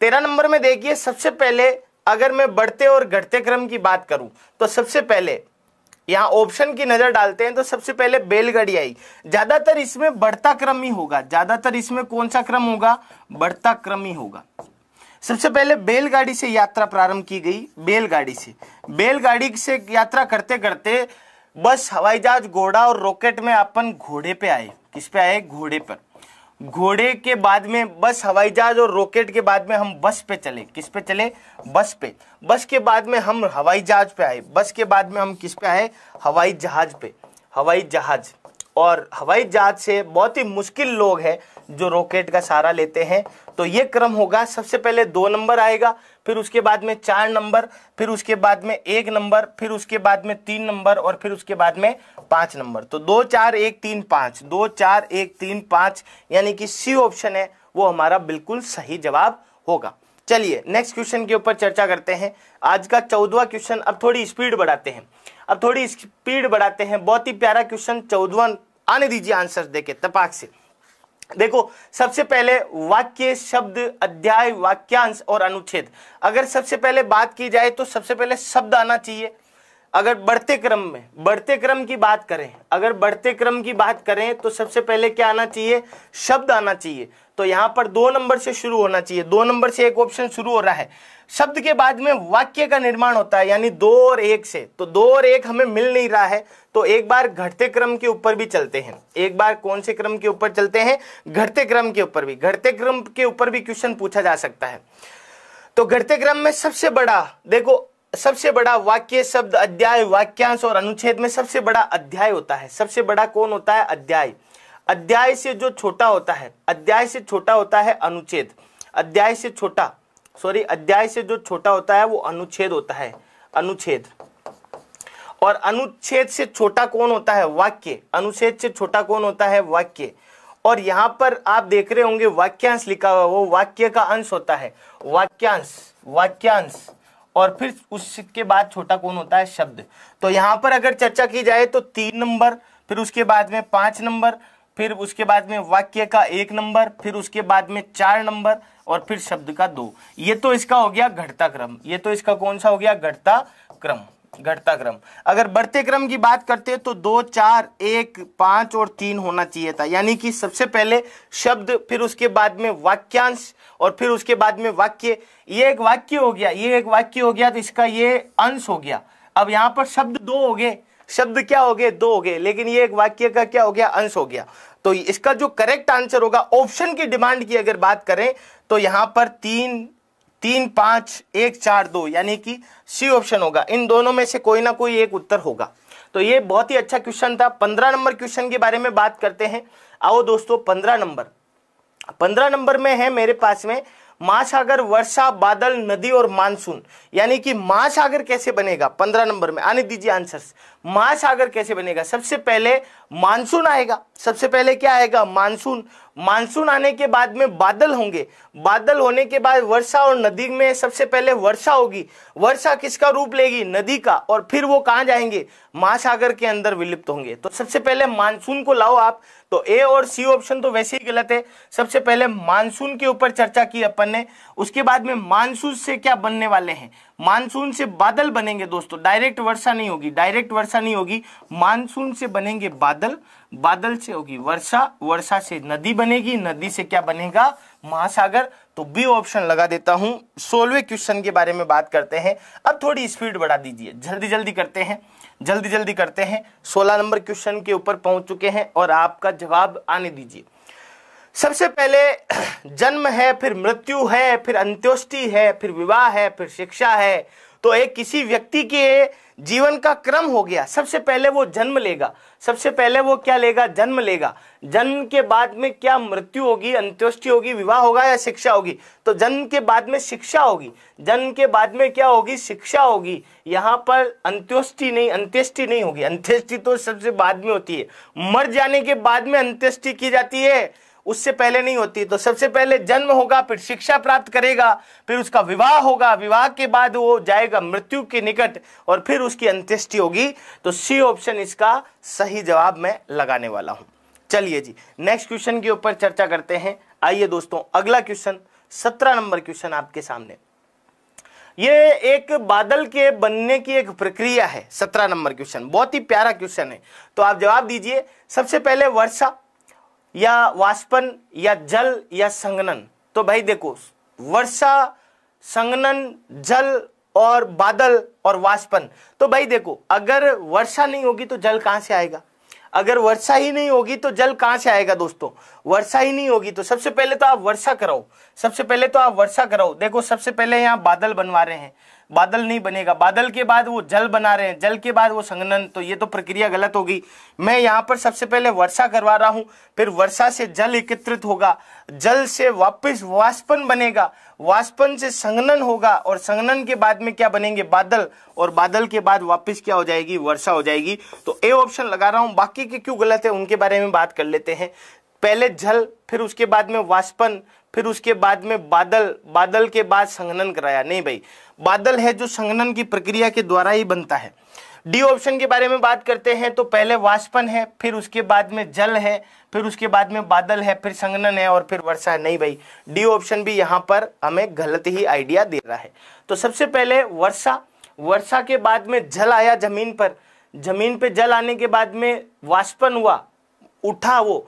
तेरह नंबर में देखिए सबसे पहले अगर मैं बढ़ते और घटते क्रम की बात करूं तो सबसे पहले यहाँ ऑप्शन की नज़र डालते हैं तो सबसे पहले बैलगाड़ी आई ज़्यादातर इसमें बढ़ता क्रम ही होगा ज़्यादातर इसमें कौन सा क्रम होगा बढ़ता क्रम ही होगा सबसे पहले बैलगाड़ी से यात्रा प्रारंभ की गई बैलगाड़ी से बैलगाड़ी से यात्रा करते करते बस हवाई जहाज घोड़ा और रॉकेट में अपन घोड़े पे आए किस पे आए घोड़े पर घोड़े के बाद में बस हवाई जहाज और रॉकेट के बाद में हम बस पे चले किस पे चले बस पे बस के बाद में हम हवाई जहाज पे आए बस के बाद में हम किस पे आए हवाई जहाज पे हवाई जहाज और हवाई जहाज से बहुत ही मुश्किल लोग हैं जो रॉकेट का सहारा लेते हैं तो ये क्रम होगा सबसे पहले दो नंबर आएगा फिर उसके बाद में चार नंबर फिर उसके बाद में एक नंबर फिर उसके बाद में तीन नंबर और फिर उसके बाद में पांच नंबर तो दो चार एक तीन पांच दो चार एक तीन पांच यानी कि सी ऑप्शन है वो हमारा बिल्कुल सही जवाब होगा चलिए नेक्स्ट क्वेश्चन के ऊपर चर्चा करते हैं आज का चौदवा क्वेश्चन अब थोड़ी स्पीड बढ़ाते हैं अब थोड़ी स्पीड बढ़ाते हैं बहुत ही प्यारा क्वेश्चन चौदवा आने दीजिए आंसर देके तपाक से देखो सबसे पहले वाक्य शब्द अध्याय वाक्यांश और अनुच्छेद अगर सबसे पहले बात की जाए तो सबसे पहले शब्द आना चाहिए अगर बढ़ते क्रम में बढ़ते क्रम की बात करें अगर बढ़ते क्रम की बात करें तो सबसे पहले क्या आना चाहिए शब्द आना चाहिए तो यहां पर दो नंबर से शुरू होना चाहिए दो नंबर से एक ऑप्शन शुरू हो रहा है शब्द के बाद में वाक्य का निर्माण होता है यानी दो और एक से तो दो और एक हमें मिल नहीं रहा है तो एक बार घटते क्रम के ऊपर भी चलते हैं एक बार कौन से क्रम के ऊपर चलते हैं घटते क्रम के ऊपर भी घटते क्रम के ऊपर भी क्वेश्चन पूछा जा सकता है तो घटते क्रम में सबसे बड़ा देखो सबसे बड़ा वाक्य शब्द अध्याय वाक्यांश और अनुच्छेद में सबसे बड़ा अध्याय होता है सबसे बड़ा कौन होता है अध्याय अध्याय से जो छोटा होता है अध्याय से छोटा होता है अनुच्छेद अध्याय से छोटा सॉरी अध्याय से जो छोटा होता है वो अनुच्छेद होता है अनुच्छेद और अनुच्छेद से छोटा कौन होता है वाक्य अनुच्छेद से छोटा कौन होता है वाक्य और यहां पर आप देख रहे होंगे वाक्यांश लिखा हुआ वो वाक्य का अंश होता है वाक्यांश वाक्यांश और फिर उसके बाद छोटा कौन होता है शब्द तो यहाँ पर अगर चर्चा की जाए तो तीन नंबर फिर उसके बाद में पाँच नंबर फिर उसके बाद में वाक्य का एक नंबर फिर उसके बाद में चार नंबर और फिर शब्द का दो ये तो इसका हो गया घटता क्रम ये तो इसका कौन सा हो गया घटता क्रम घटता क्रम अगर बढ़ते क्रम की बात करते हैं तो दो चार एक पांच और तीन होना चाहिए था यानी कि सबसे पहले शब्द फिर उसके बाद में वाक्यांश और फिर उसके बाद में वाक्य ये एक वाक्य हो गया ये एक वाक्य हो गया तो इसका ये अंश हो गया अब यहाँ पर शब्द दो हो गए शब्द क्या हो गए दो हो गए लेकिन ये एक वाक्य का क्या हो गया अंश हो गया तो इसका जो करेक्ट आंसर होगा ऑप्शन की डिमांड की अगर बात करें तो यहां पर तीन तीन पांच एक चार दो यानी कि सी ऑप्शन होगा इन दोनों में से कोई ना कोई एक उत्तर होगा तो ये बहुत ही अच्छा क्वेश्चन था पंद्रह नंबर क्वेश्चन के बारे में बात करते हैं आओ दोस्तों पंद्रह नंबर पंद्रह नंबर में है मेरे पास में महासागर वर्षा बादल नदी और मानसून यानी कि महासागर कैसे बनेगा पंद्रह नंबर में आने दीजिए आंसर्स महासागर कैसे बनेगा सबसे पहले मानसून आएगा सबसे पहले क्या आएगा मानसून मानसून आने के बाद में बादल होंगे बादल होने के बाद वर्षा और नदी में सबसे पहले वर्षा होगी वर्षा किसका रूप लेगी नदी का और फिर वो कहाँ जाएंगे महासागर के अंदर विलुप्त होंगे तो सबसे पहले मानसून को लाओ आप तो ए और सी ऑप्शन तो वैसे ही गलत है सबसे पहले मानसून के ऊपर चर्चा की अपन ने उसके बाद में मानसून से क्या बनने वाले हैं मानसून से बादल बनेंगे दोस्तों डायरेक्ट वर्षा नहीं होगी डायरेक्ट वर्षा नहीं होगी मानसून से बनेंगे बादल बादल से होगी वर्षा वर्षा से नदी बनेगी नदी से क्या बनेगा महासागर तो बी ऑप्शन लगा देता हूं सोलवे क्वेश्चन के बारे में बात करते हैं अब थोड़ी स्पीड बढ़ा दीजिए जल्दी जल्दी करते हैं जल्दी जल्दी करते हैं सोलह नंबर क्वेश्चन के ऊपर पहुंच चुके हैं और आपका जवाब आने दीजिए सबसे पहले जन्म है फिर मृत्यु है फिर अंत्योष्टि है फिर विवाह है फिर शिक्षा है तो एक किसी व्यक्ति के जीवन का क्रम हो गया सबसे पहले वो जन्म लेगा सबसे पहले वो क्या लेगा जन्म लेगा जन्म के बाद में क्या मृत्यु होगी अंत्योष्टि होगी विवाह होगा या शिक्षा होगी तो जन्म के बाद में शिक्षा होगी जन्म के बाद में क्या होगी शिक्षा होगी यहाँ पर अंत्योष्टि नहीं अंत्येष्टि नहीं होगी अंत्येष्टि तो सबसे बाद में होती है मर जाने के बाद में अंत्येष्टि की जाती है उससे पहले नहीं होती तो सबसे पहले जन्म होगा फिर शिक्षा प्राप्त करेगा फिर उसका विवाह होगा विवाह के बाद वो जाएगा मृत्यु के निकट और फिर उसकी अंत्येष्टि होगी तो सी ऑप्शन इसका सही जवाब मैं लगाने वाला हूं चलिए जी नेक्स्ट क्वेश्चन के ऊपर चर्चा करते हैं आइए दोस्तों अगला क्वेश्चन सत्रह नंबर क्वेश्चन आपके सामने ये एक बादल के बनने की एक प्रक्रिया है सत्रह नंबर क्वेश्चन बहुत ही प्यारा क्वेश्चन है तो आप जवाब दीजिए सबसे पहले वर्षा या वाष्पन या जल या संगनन तो भाई देखो वर्षा संगनन जल और बादल और वाष्पन तो भाई देखो अगर वर्षा नहीं होगी तो जल कहां से आएगा अगर वर्षा ही नहीं होगी तो जल कहां से आएगा दोस्तों वर्षा ही नहीं होगी तो सबसे पहले तो आप वर्षा कराओ सबसे पहले तो आप वर्षा कराओ देखो सबसे पहले यहाँ बादल बनवा रहे हैं बादल नहीं बनेगा बादल के बाद वो जल बना रहे हैं जल के बाद वो संगनन तो ये तो प्रक्रिया गलत होगी मैं यहाँ पर सबसे पहले वर्षा करवा रहा हूँ फिर वर्षा से जल एकत्रित होगा जल से वापस वाष्पन बनेगा वाष्पन से संगनन होगा और संगनन के बाद में क्या बनेंगे बादल और बादल के बाद वापस क्या हो जाएगी वर्षा हो जाएगी तो ए ऑप्शन लगा रहा हूँ बाकी के क्यों गलत है उनके बारे में बात कर लेते हैं पहले जल फिर उसके बाद में वाष्पन फिर उसके बाद में बादल बादल के बाद संघनन कराया नहीं भाई बादल है जो संघनन की प्रक्रिया के द्वारा ही बनता है डी ऑप्शन के बारे में बात करते हैं तो पहले वाष्पन है फिर उसके बाद में जल है फिर उसके बाद में बादल है फिर संगनन है और फिर वर्षा है नहीं भाई डी ऑप्शन भी यहाँ पर हमें गलत ही आइडिया दे रहा है तो सबसे पहले वर्षा वर्षा के बाद में जल आया जमीन पर जमीन पे जल आने के बाद में वाष्पन हुआ उठा वो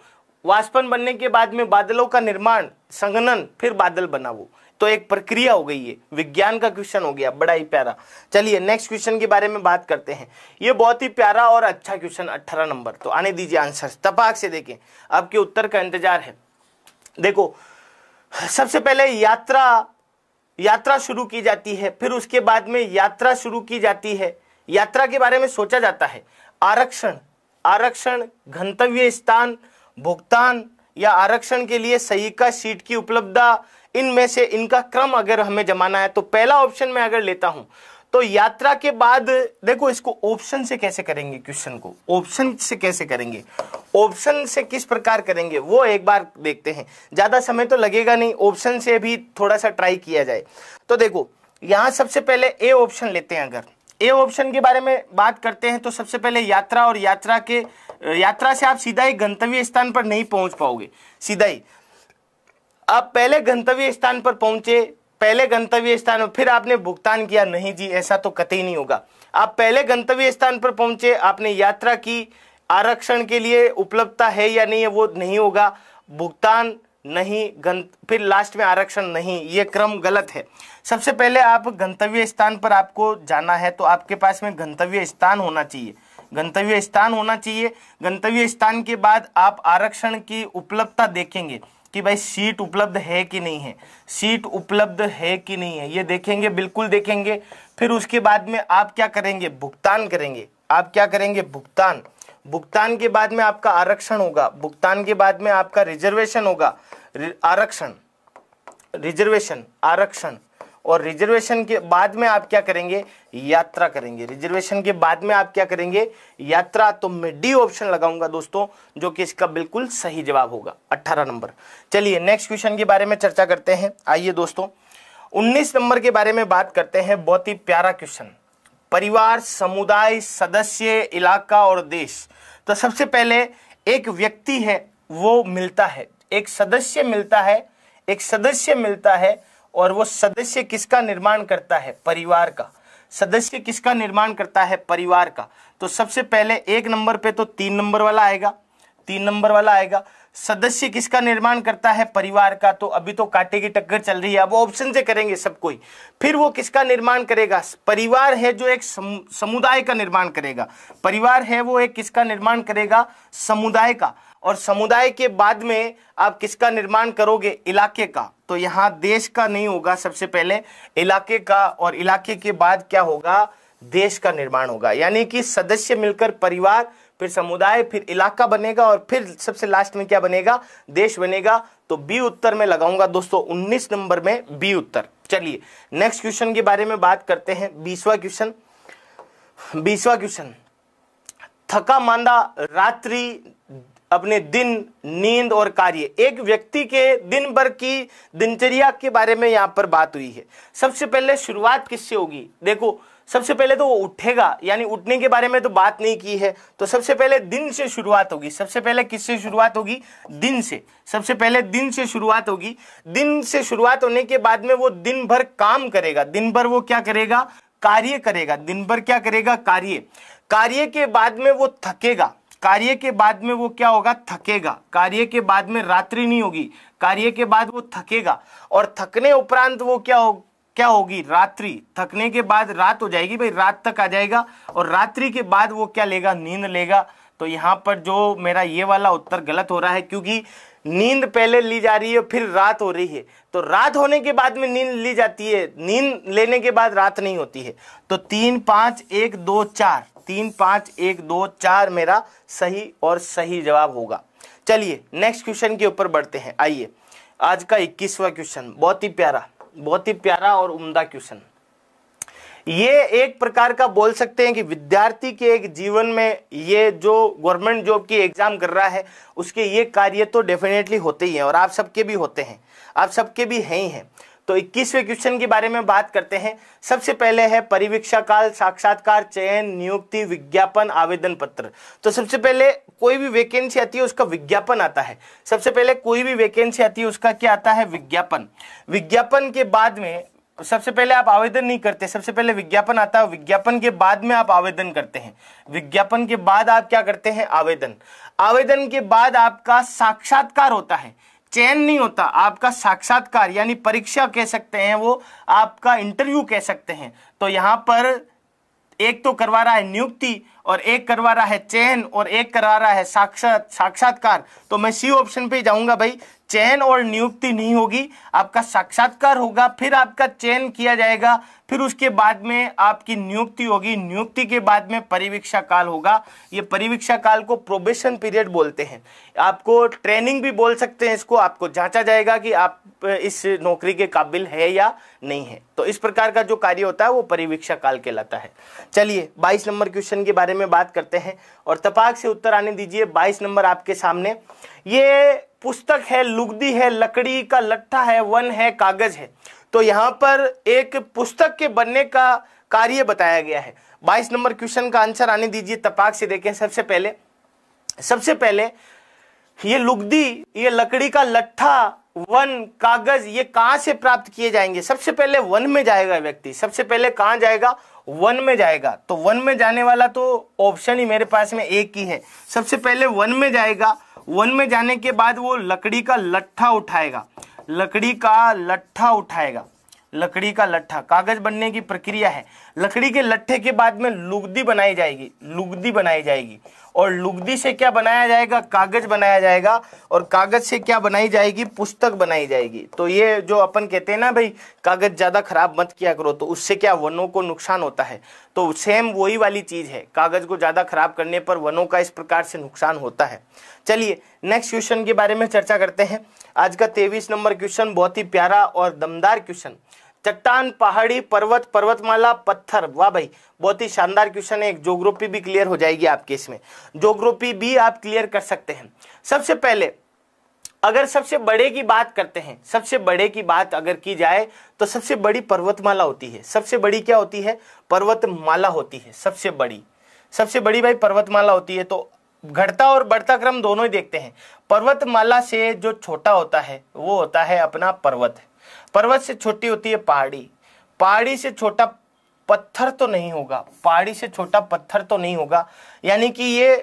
वाष्पन बनने के बाद में बादलों का निर्माण संघनन फिर बादल बना वो तो एक प्रक्रिया हो गई है विज्ञान का क्वेश्चन हो गया बड़ा ही प्यारा चलिए नेक्स्ट क्वेश्चन के बारे में बात करते हैं ये बहुत ही प्यारा और अच्छा क्वेश्चन 18 नंबर तो आने दीजिए आंसर तपाक से देखें आपके उत्तर का इंतजार है देखो सबसे पहले यात्रा यात्रा शुरू की जाती है फिर उसके बाद में यात्रा शुरू की जाती है यात्रा के बारे में सोचा जाता है आरक्षण आरक्षण गंतव्य स्थान भुगतान या आरक्षण के लिए सही का सीट की उपलब्धता इनमें से इनका क्रम अगर हमें जमाना है तो पहला ऑप्शन में अगर लेता हूं तो यात्रा के बाद देखो इसको ऑप्शन से कैसे करेंगे क्वेश्चन को ऑप्शन से कैसे करेंगे ऑप्शन से किस प्रकार करेंगे वो एक बार देखते हैं ज्यादा समय तो लगेगा नहीं ऑप्शन से भी थोड़ा सा ट्राई किया जाए तो देखो यहां सबसे पहले ए ऑप्शन लेते हैं अगर ए ऑप्शन के बारे में बात करते हैं तो सबसे पहले यात्रा और यात्रा के यात्रा से आप सीधा ही गंतव्य स्थान पर नहीं पहुंच पाओगे सीधा ही आप पहले गंतव्य स्थान पर पहुंचे पहले गंतव्य स्थान पर फिर आपने भुगतान किया नहीं जी ऐसा तो कतई नहीं होगा आप पहले गंतव्य स्थान पर पहुंचे आपने यात्रा की आरक्षण के लिए उपलब्धता है या नहीं है वो नहीं होगा भुगतान नहीं गं फिर लास्ट में आरक्षण नहीं ये क्रम गलत है सबसे पहले आप गंतव्य स्थान पर आपको जाना है तो आपके पास में गंतव्य स्थान होना चाहिए गंतव्य स्थान होना चाहिए गंतव्य स्थान के बाद आप आरक्षण की उपलब्धता देखेंगे कि भाई सीट उपलब्ध है कि नहीं है सीट उपलब्ध है कि नहीं है ये देखेंगे बिल्कुल देखेंगे फिर उसके बाद में आप क्या करेंगे भुगतान करेंगे आप क्या करेंगे भुगतान भुगतान के बाद में आपका आरक्षण होगा भुगतान के बाद में आपका रिजर्वेशन होगा आरक्षण रिजर्वेशन आरक्षण और रिजर्वेशन के बाद में आप क्या करेंगे यात्रा करेंगे रिजर्वेशन के बाद में आप क्या करेंगे यात्रा तो मैं डी ऑप्शन लगाऊंगा दोस्तों जो कि इसका बिल्कुल सही जवाब होगा 18 नंबर चलिए नेक्स्ट क्वेश्चन के बारे में चर्चा करते हैं आइए दोस्तों 19 नंबर के बारे में बात करते हैं बहुत ही प्यारा क्वेश्चन परिवार समुदाय सदस्य इलाका और देश तो सबसे पहले एक व्यक्ति है वो मिलता है एक सदस्य मिलता है एक सदस्य मिलता है और वो सदस्य किसका निर्माण करता है परिवार का सदस्य किसका निर्माण करता है परिवार का तो सबसे पहले एक नंबर पे तो तीन नंबर वाला आएगा तीन नंबर वाला आएगा सदस्य किसका निर्माण करता है परिवार का तो अभी तो कांटे की टक्कर चल रही है अब ऑप्शन से करेंगे सब कोई फिर वो किसका निर्माण करेगा परिवार है जो एक समुदाय का निर्माण करेगा परिवार है वो एक किसका निर्माण करेगा समुदाय का और समुदाय के बाद में आप किसका निर्माण करोगे इलाके का तो यहां देश का नहीं होगा सबसे पहले इलाके का और इलाके के बाद क्या होगा देश का निर्माण होगा यानी कि सदस्य मिलकर परिवार फिर समुदाय फिर इलाका बनेगा और फिर सबसे लास्ट में क्या बनेगा देश बनेगा तो बी उत्तर में लगाऊंगा दोस्तों 19 नंबर में बी उत्तर चलिए नेक्स्ट क्वेश्चन के बारे में बात करते हैं बीसवा क्वेश्चन बीसवा क्वेश्चन थका मांदा रात्रि अपने दिन नींद और कार्य एक व्यक्ति के दिन भर की दिनचर्या के बारे में यहाँ पर बात हुई है सबसे पहले शुरुआत किससे होगी देखो सबसे पहले तो वो उठेगा यानी उठने के बारे में तो बात नहीं की है तो सबसे पहले दिन से शुरुआत होगी सबसे पहले किससे शुरुआत होगी दिन से सबसे पहले दिन से शुरुआत होगी दिन से शुरुआत होने के बाद में वो दिन भर काम करेगा दिन भर वो क्या करेगा कार्य करेगा दिन भर क्या करेगा कार्य कार्य के बाद में वो थकेगा कार्य के बाद में वो क्या होगा थकेगा कार्य के बाद में रात्रि नहीं होगी कार्य के बाद वो थकेगा और थकने उपरांत वो क्या हो क्या होगी रात्रि थकने के बाद रात हो जाएगी भाई रात तक आ जाएगा और रात्रि के बाद वो क्या लेगा नींद लेगा तो यहाँ पर जो मेरा ये वाला उत्तर गलत हो रहा है क्योंकि नींद पहले ली जा रही है फिर रात हो रही है तो रात होने के बाद में नींद ली जाती है नींद लेने के बाद रात नहीं होती है तो तीन पाँच एक दो चार तीन पाँच एक दो चार मेरा सही और सही जवाब होगा चलिए नेक्स्ट क्वेश्चन के ऊपर बढ़ते हैं आइए आज का इक्कीसवा क्वेश्चन बहुत ही प्यारा बहुत ही प्यारा और उम्दा क्वेश्चन ये एक प्रकार का बोल सकते हैं कि विद्यार्थी के एक जीवन में ये जो गवर्नमेंट जॉब की एग्जाम कर रहा है उसके ये कार्य तो डेफिनेटली होते ही हैं और आप सबके भी होते हैं आप सबके भी हैं ही हैं तो इक्कीसवें क्वेश्चन के बारे में बात करते हैं सबसे पहले है परिवीक्षा काल साक्षात्कार चयन नियुक्ति विज्ञापन आवेदन पत्र तो सबसे पहले कोई भी वैकेंसी आती है उसका विज्ञापन आता है सबसे पहले कोई भी वैकेंसी आती है उसका क्या आता है विज्ञापन विज्ञापन के बाद में सबसे पहले आप आवेदन नहीं करते सबसे पहले विज्ञापन आता है विज्ञापन के बाद में आप आवेदन करते हैं विज्ञापन के बाद आप क्या करते हैं आवेदन आवेदन के बाद आपका साक्षात्कार होता है चयन नहीं होता आपका साक्षात्कार यानी परीक्षा कह सकते हैं वो आपका इंटरव्यू कह सकते हैं तो यहाँ पर एक तो करवा रहा है नियुक्ति और एक करवा रहा है चयन और एक करवा रहा है साक्षात साक्षात्कार तो मैं सी ऑप्शन पे जाऊंगा भाई चयन और नियुक्ति नहीं होगी आपका साक्षात्कार होगा फिर आपका चयन किया जाएगा फिर उसके बाद में आपकी नियुक्ति होगी नियुक्ति के बाद में परिवीक्षा काल होगा ये परिवीक्षा काल को प्रोबेशन पीरियड बोलते हैं आपको ट्रेनिंग भी बोल सकते हैं इसको आपको जांचा जाएगा कि आप इस नौकरी के काबिल है या नहीं है तो इस प्रकार का जो कार्य होता है वो परिवीक्षा काल कहलाता है चलिए 22 नंबर क्वेश्चन के बारे में बात करते हैं और तपाक से उत्तर आने दीजिए 22 नंबर आपके सामने ये पुस्तक है लुगदी है लकड़ी का लट्ठा है वन है कागज है तो यहाँ पर एक पुस्तक के बनने का कार्य बताया गया है 22 नंबर क्वेश्चन का आंसर आने दीजिए तपाक से देखें सबसे पहले सबसे पहले ये लुगदी ये लकड़ी का लट्ठा वन कागज ये कहां से प्राप्त किए जाएंगे सबसे पहले वन में जाएगा व्यक्ति सबसे पहले कहां जाएगा वन में जाएगा तो वन में जाने वाला तो ऑप्शन ही मेरे पास में एक ही है सबसे पहले वन में जाएगा वन में जाने के बाद वो लकड़ी का लट्ठा उठाएगा लकड़ी का लट्ठा उठाएगा लकड़ी का लट्ठा कागज बनने की प्रक्रिया है लकड़ी के लट्ठे के बाद में लुगदी बनाई जाएगी लुगदी बनाई जाएगी और लुगदी से क्या बनाया जाएगा कागज बनाया जाएगा और कागज से क्या बनाई जाएगी पुस्तक बनाई जाएगी तो ये जो अपन कहते हैं ना भाई कागज ज़्यादा खराब मत किया करो तो उससे क्या वनों को नुकसान होता है तो सेम वही वाली चीज़ है कागज को ज़्यादा खराब करने पर वनों का इस प्रकार से नुकसान होता है चलिए नेक्स्ट क्वेश्चन के बारे में चर्चा करते हैं आज का तेवीस नंबर क्वेश्चन बहुत ही प्यारा और दमदार क्वेश्चन चट्टान पहाड़ी पर्वत पर्वतमाला पत्थर वाह भाई बहुत ही शानदार क्वेश्चन है जोग्रोपी भी क्लियर हो जाएगी आपके इसमें जोग्रोपी भी आप क्लियर कर सकते हैं सबसे पहले अगर सबसे बड़े की बात करते हैं सबसे बड़े की बात अगर की जाए तो सबसे बड़ी पर्वतमाला होती है सबसे बड़ी क्या होती है पर्वतमाला होती है सबसे बड़ी सबसे बड़ी भाई पर्वतमाला होती है तो घटता और बढ़ता क्रम दोनों ही देखते हैं पर्वतमाला से जो छोटा होता है वो होता है अपना पर्वत पर्वत से छोटी होती है पहाड़ी पहाड़ी से छोटा पत्थर तो नहीं होगा पहाड़ी से छोटा पत्थर तो नहीं होगा यानी कि ये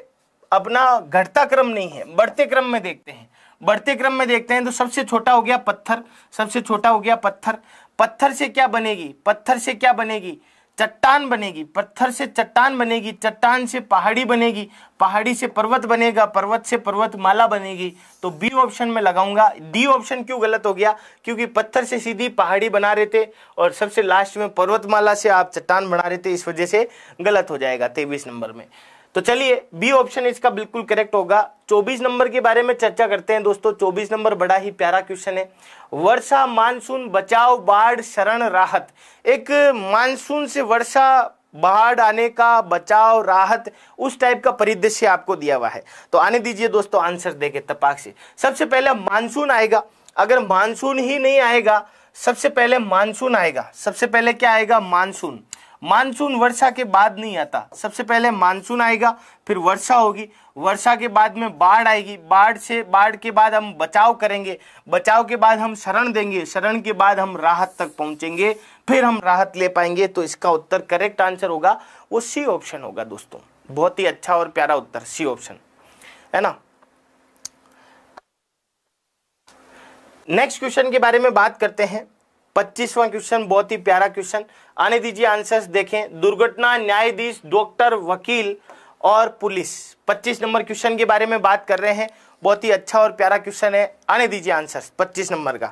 अपना घटता क्रम नहीं है बढ़ते क्रम में देखते हैं बढ़ते क्रम में देखते हैं तो सबसे छोटा हो गया पत्थर सबसे छोटा हो गया पत्थर पत्थर से क्या बनेगी पत्थर से क्या बनेगी चट्टान बनेगी पत्थर से चट्टान बनेगी चट्टान से पहाड़ी बनेगी पहाड़ी से पर्वत बनेगा पर्वत से पर्वत माला बनेगी तो बी ऑप्शन में लगाऊंगा डी ऑप्शन क्यों गलत हो गया क्योंकि पत्थर से सीधी पहाड़ी बना रहे थे और सबसे लास्ट में पर्वतमाला से आप चट्टान बना रहे थे इस वजह से गलत हो जाएगा तेईस नंबर में तो चलिए बी ऑप्शन इसका बिल्कुल करेक्ट होगा 24 नंबर के बारे में चर्चा करते हैं दोस्तों 24 नंबर बड़ा ही प्यारा क्वेश्चन है वर्षा मानसून बचाव बाढ़ शरण राहत एक मानसून से वर्षा बाढ़ आने का बचाव राहत उस टाइप का परिदृश्य आपको दिया हुआ है तो आने दीजिए दोस्तों आंसर देखे तपाक से सबसे पहले मानसून आएगा अगर मानसून ही नहीं आएगा सबसे पहले मानसून आएगा सबसे पहले क्या आएगा मानसून मानसून वर्षा के बाद नहीं आता सबसे पहले मानसून आएगा फिर वर्षा होगी वर्षा के बाद में बाढ़ आएगी बाढ़ से बाढ़ के बाद हम बचाव करेंगे बचाव के बाद हम शरण देंगे शरण के बाद हम राहत तक पहुंचेंगे फिर हम राहत ले पाएंगे तो इसका उत्तर करेक्ट आंसर होगा वो सी ऑप्शन होगा दोस्तों बहुत ही अच्छा और प्यारा उत्तर सी ऑप्शन है ना नेक्स्ट क्वेश्चन के बारे में बात करते हैं पच्चीसवां क्वेश्चन बहुत ही प्यारा क्वेश्चन आने दीजिए आंसर्स देखें दुर्घटना न्यायाधीश डॉक्टर वकील और पुलिस पच्चीस नंबर क्वेश्चन के बारे में बात कर रहे हैं बहुत ही अच्छा और प्यारा क्वेश्चन है आने दीजिए आंसर्स पच्चीस नंबर का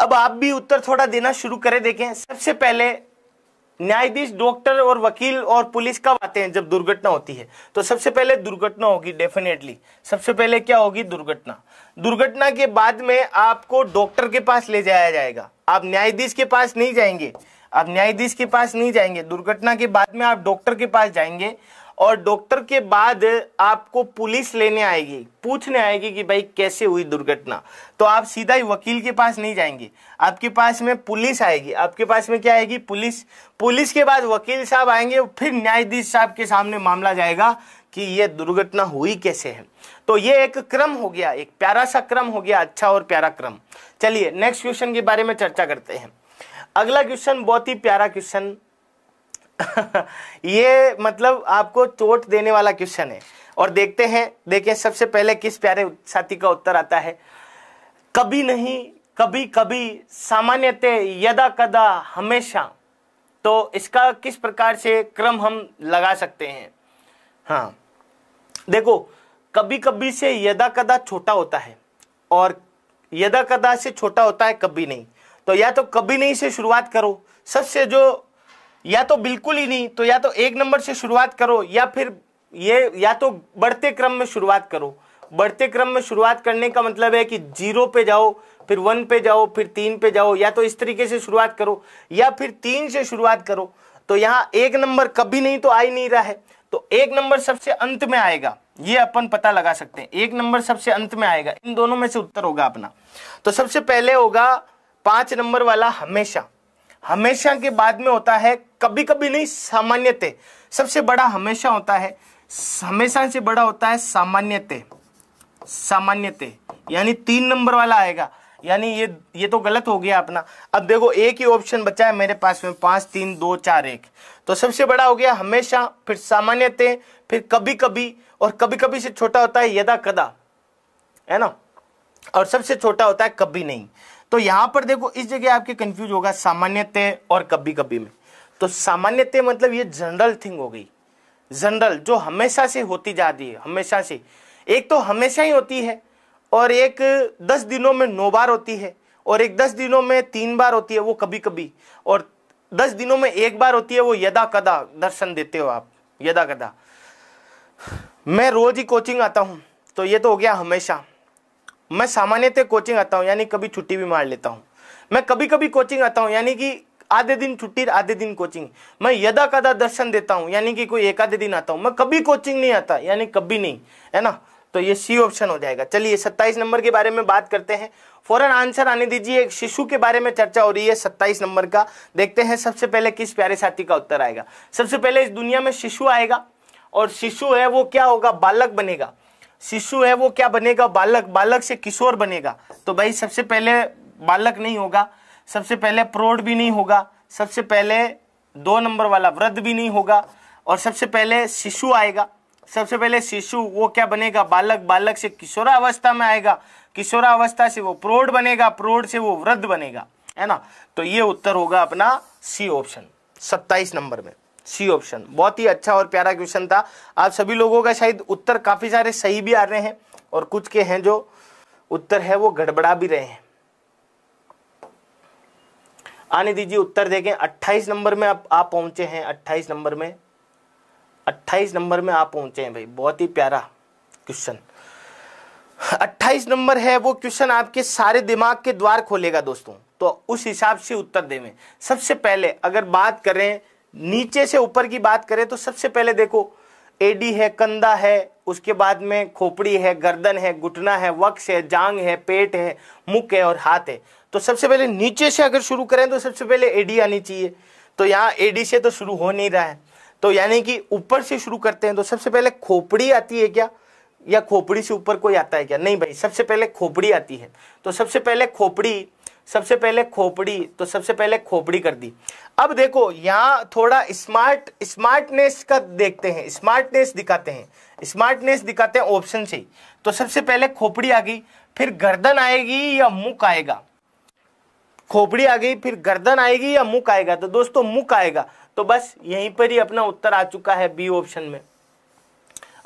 अब आप भी उत्तर थोड़ा देना शुरू करें देखें सबसे पहले न्यायाधीश डॉक्टर और वकील और पुलिस कब आते हैं जब दुर्घटना होती है तो सबसे पहले दुर्घटना होगी डेफिनेटली सबसे पहले क्या होगी दुर्घटना दुर्घटना के बाद में आपको डॉक्टर के पास ले जाया जाएगा आप न्यायाधीश के पास नहीं जाएंगे आप न्यायाधीश के पास नहीं जाएंगे दुर्घटना के बाद में आप डॉक्टर के पास जाएंगे और डॉक्टर के बाद आपको पुलिस लेने आएगी पूछने आएगी कि भाई कैसे हुई दुर्घटना तो आप सीधा ही वकील के पास नहीं जाएंगे आपके पास में पुलिस आएगी आपके पास में क्या आएगी पुलिस पुलिस के बाद वकील साहब आएंगे फिर न्यायाधीश साहब के सामने मामला जाएगा कि ये दुर्घटना हुई कैसे है तो ये एक क्रम हो गया एक प्यारा सा क्रम हो गया अच्छा और प्यारा क्रम चलिए नेक्स्ट क्वेश्चन के बारे में चर्चा करते हैं अगला क्वेश्चन बहुत ही प्यारा क्वेश्चन ये मतलब आपको चोट देने वाला क्वेश्चन है और देखते हैं देखें सबसे पहले किस प्यारे साथी का उत्तर आता है कभी नहीं कभी कभी सामान्यतः यदा कदा हमेशा तो इसका किस प्रकार से क्रम हम लगा सकते हैं हाँ देखो कभी कभी से यदा कदा छोटा होता है और यदा कदा से छोटा होता है कभी नहीं तो या तो कभी नहीं से शुरुआत करो सबसे जो या तो बिल्कुल ही नहीं तो या तो एक नंबर से शुरुआत करो या फिर ये या तो बढ़ते क्रम में शुरुआत करो बढ़ते क्रम में शुरुआत करने का मतलब है कि जीरो पे जाओ फिर वन पे जाओ फिर तीन पे जाओ या तो इस तरीके से शुरुआत करो या फिर तीन से शुरुआत करो तो यहाँ एक नंबर कभी नहीं तो आ ही नहीं रहा है तो एक नंबर सबसे अंत में आएगा ये अपन पता लगा सकते हैं एक नंबर सबसे अंत में आएगा इन दोनों में से उत्तर होगा अपना तो सबसे पहले होगा पांच नंबर वाला हमेशा हमेशा के बाद में होता है कभी कभी नहीं सामान्यतः सबसे बड़ा हमेशा होता है हमेशा से बड़ा होता है सामान्यतः सामान्यतः यानी तीन नंबर वाला आएगा यानी ये ये तो गलत हो गया अपना अब देखो एक ही ऑप्शन बचा है मेरे पास में पांच तीन दो चार एक तो सबसे बड़ा हो गया हमेशा फिर सामान्यतः फिर कभी कभी और कभी कभी से छोटा होता है यदा कदा है ना और सबसे छोटा होता है कभी नहीं तो यहां पर देखो इस जगह आपके कंफ्यूज होगा सामान्यतः और कभी कभी में तो सामान्यतः मतलब ये जनरल थिंग हो गई जनरल जो हमेशा से होती जाती है हमेशा से एक तो हमेशा ही होती है और एक दस दिनों में नौ बार होती है और एक दस दिनों में तीन बार होती है वो कभी कभी और दस दिनों में एक बार होती है वो यदा कदा दर्शन देते हो आप यदा कदा मैं रोज ही कोचिंग आता हूं तो ये तो हो गया हमेशा मैं सामान्यतः कोचिंग आता हूँ यानी कभी छुट्टी भी मार लेता हूँ मैं कभी कभी कोचिंग आता हूँ यानी कि आधे दिन छुट्टी आधे दिन कोचिंग मैं यदा कदा दर्शन देता हूँ यानी कि कोई एक आधे दिन आता हूँ मैं कभी कोचिंग नहीं आता यानी कभी नहीं है ना तो ये सी ऑप्शन हो जाएगा चलिए सत्ताईस नंबर के बारे में बात करते हैं फौरन आंसर आने दीजिए एक शिशु के बारे में चर्चा हो रही है सत्ताईस नंबर का देखते हैं सबसे पहले किस प्यारे साथी का उत्तर आएगा सबसे पहले इस दुनिया में शिशु आएगा और शिशु है वो क्या होगा बालक बनेगा शिशु है वो क्या बनेगा बालक बालक से किशोर बनेगा तो भाई सबसे पहले बालक नहीं होगा सबसे पहले प्रौढ़ भी नहीं होगा सबसे पहले दो नंबर वाला वृद्ध भी नहीं होगा और सबसे पहले शिशु आएगा सबसे पहले शिशु वो क्या बनेगा बालक बालक से किशोरावस्था में आएगा किशोरावस्था से वो प्रौढ़ बनेगा प्रौढ़ से वो वृद्ध बनेगा है ना तो ये उत्तर होगा अपना सी ऑप्शन सत्ताईस नंबर में सी ऑप्शन बहुत ही अच्छा और प्यारा क्वेश्चन था आप सभी लोगों का शायद उत्तर काफ़ी सारे सही भी आ रहे हैं और कुछ के हैं जो उत्तर है वो गड़बड़ा भी रहे हैं आने दीजिए उत्तर देखें 28 नंबर में आप आप पहुंचे हैं 28 नंबर में 28 नंबर में आप पहुंचे हैं भाई बहुत ही प्यारा क्वेश्चन 28 नंबर है वो क्वेश्चन आपके सारे दिमाग के द्वार खोलेगा दोस्तों तो उस हिसाब से उत्तर देवें सबसे पहले अगर बात करें नीचे से ऊपर की बात करें तो सबसे पहले देखो एडी है कंधा है उसके बाद में खोपड़ी है गर्दन है घुटना है वक्ष है जांग है पेट है मुख है और हाथ है तो सबसे पहले नीचे से अगर शुरू करें तो सबसे पहले एडी आनी चाहिए तो यहाँ एडी से तो शुरू हो नहीं रहा है तो यानी कि ऊपर से शुरू करते हैं तो सबसे पहले खोपड़ी आती है क्या या खोपड़ी से ऊपर कोई आता है क्या नहीं भाई सबसे पहले खोपड़ी आती है तो सबसे पहले खोपड़ी सबसे पहले खोपड़ी तो सबसे पहले खोपड़ी कर दी अब देखो यहां थोड़ा स्मार्ट स्मार्टनेस का देखते हैं स्मार्टनेस दिखाते हैं स्मार्टनेस दिखाते हैं ऑप्शन से तो सबसे पहले खोपड़ी आ गई फिर गर्दन आएगी या मुख आएगा खोपड़ी आ गई फिर गर्दन आएगी या मुख आएगा तो दोस्तों मुख आएगा तो बस यहीं पर ही अपना उत्तर आ चुका है बी ऑप्शन में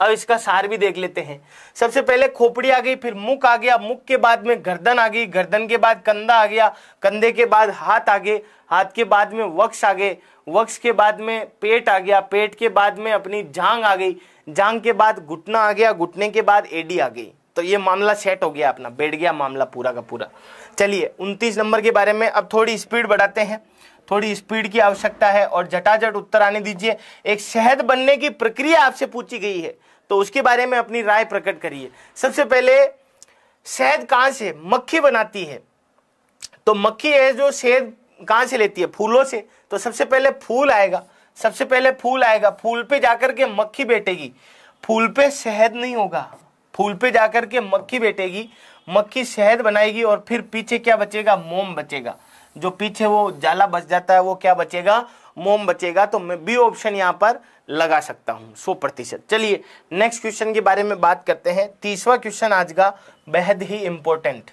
अब इसका सार भी देख लेते हैं सबसे पहले खोपड़ी आ गई फिर मुख आ गया मुख के बाद में गर्दन आ गई गर्दन के बाद कंधा आ गया कंधे के बाद हाथ आ गए हाथ के बाद में वक्ष आ गए वक्ष के बाद में पेट आ गया पेट के बाद में अपनी जांग आ गई जांग के बाद घुटना आ गया घुटने के बाद एडी आ गई तो ये मामला सेट हो गया अपना बैठ गया मामला पूरा का पूरा चलिए उनतीस नंबर के बारे में अब थोड़ी स्पीड बढ़ाते हैं थोड़ी स्पीड की आवश्यकता है और झटाझट उत्तर आने दीजिए एक शहद बनने की प्रक्रिया आपसे पूछी गई है तो उसके बारे में अपनी राय प्रकट करिए सबसे पहले शहद कहां से मक्खी बनाती है तो मक्खी है जो शहद कहां से लेती है फूलों से तो सबसे पहले फूल आएगा सबसे पहले फूल आएगा फूल पे जाकर के मक्खी बैठेगी फूल पे शहद नहीं होगा फूल पे जाकर के मक्खी बैठेगी मक्खी शहद बनाएगी और फिर पीछे क्या बचेगा मोम बचेगा जो पीछे वो जाला बच जाता है वो क्या बचेगा मोम बचेगा तो मैं बी ऑप्शन यहाँ पर लगा सकता हूँ सौ प्रतिशत चलिए नेक्स्ट क्वेश्चन के बारे में बात करते हैं तीसवा क्वेश्चन आज का बेहद ही इंपॉर्टेंट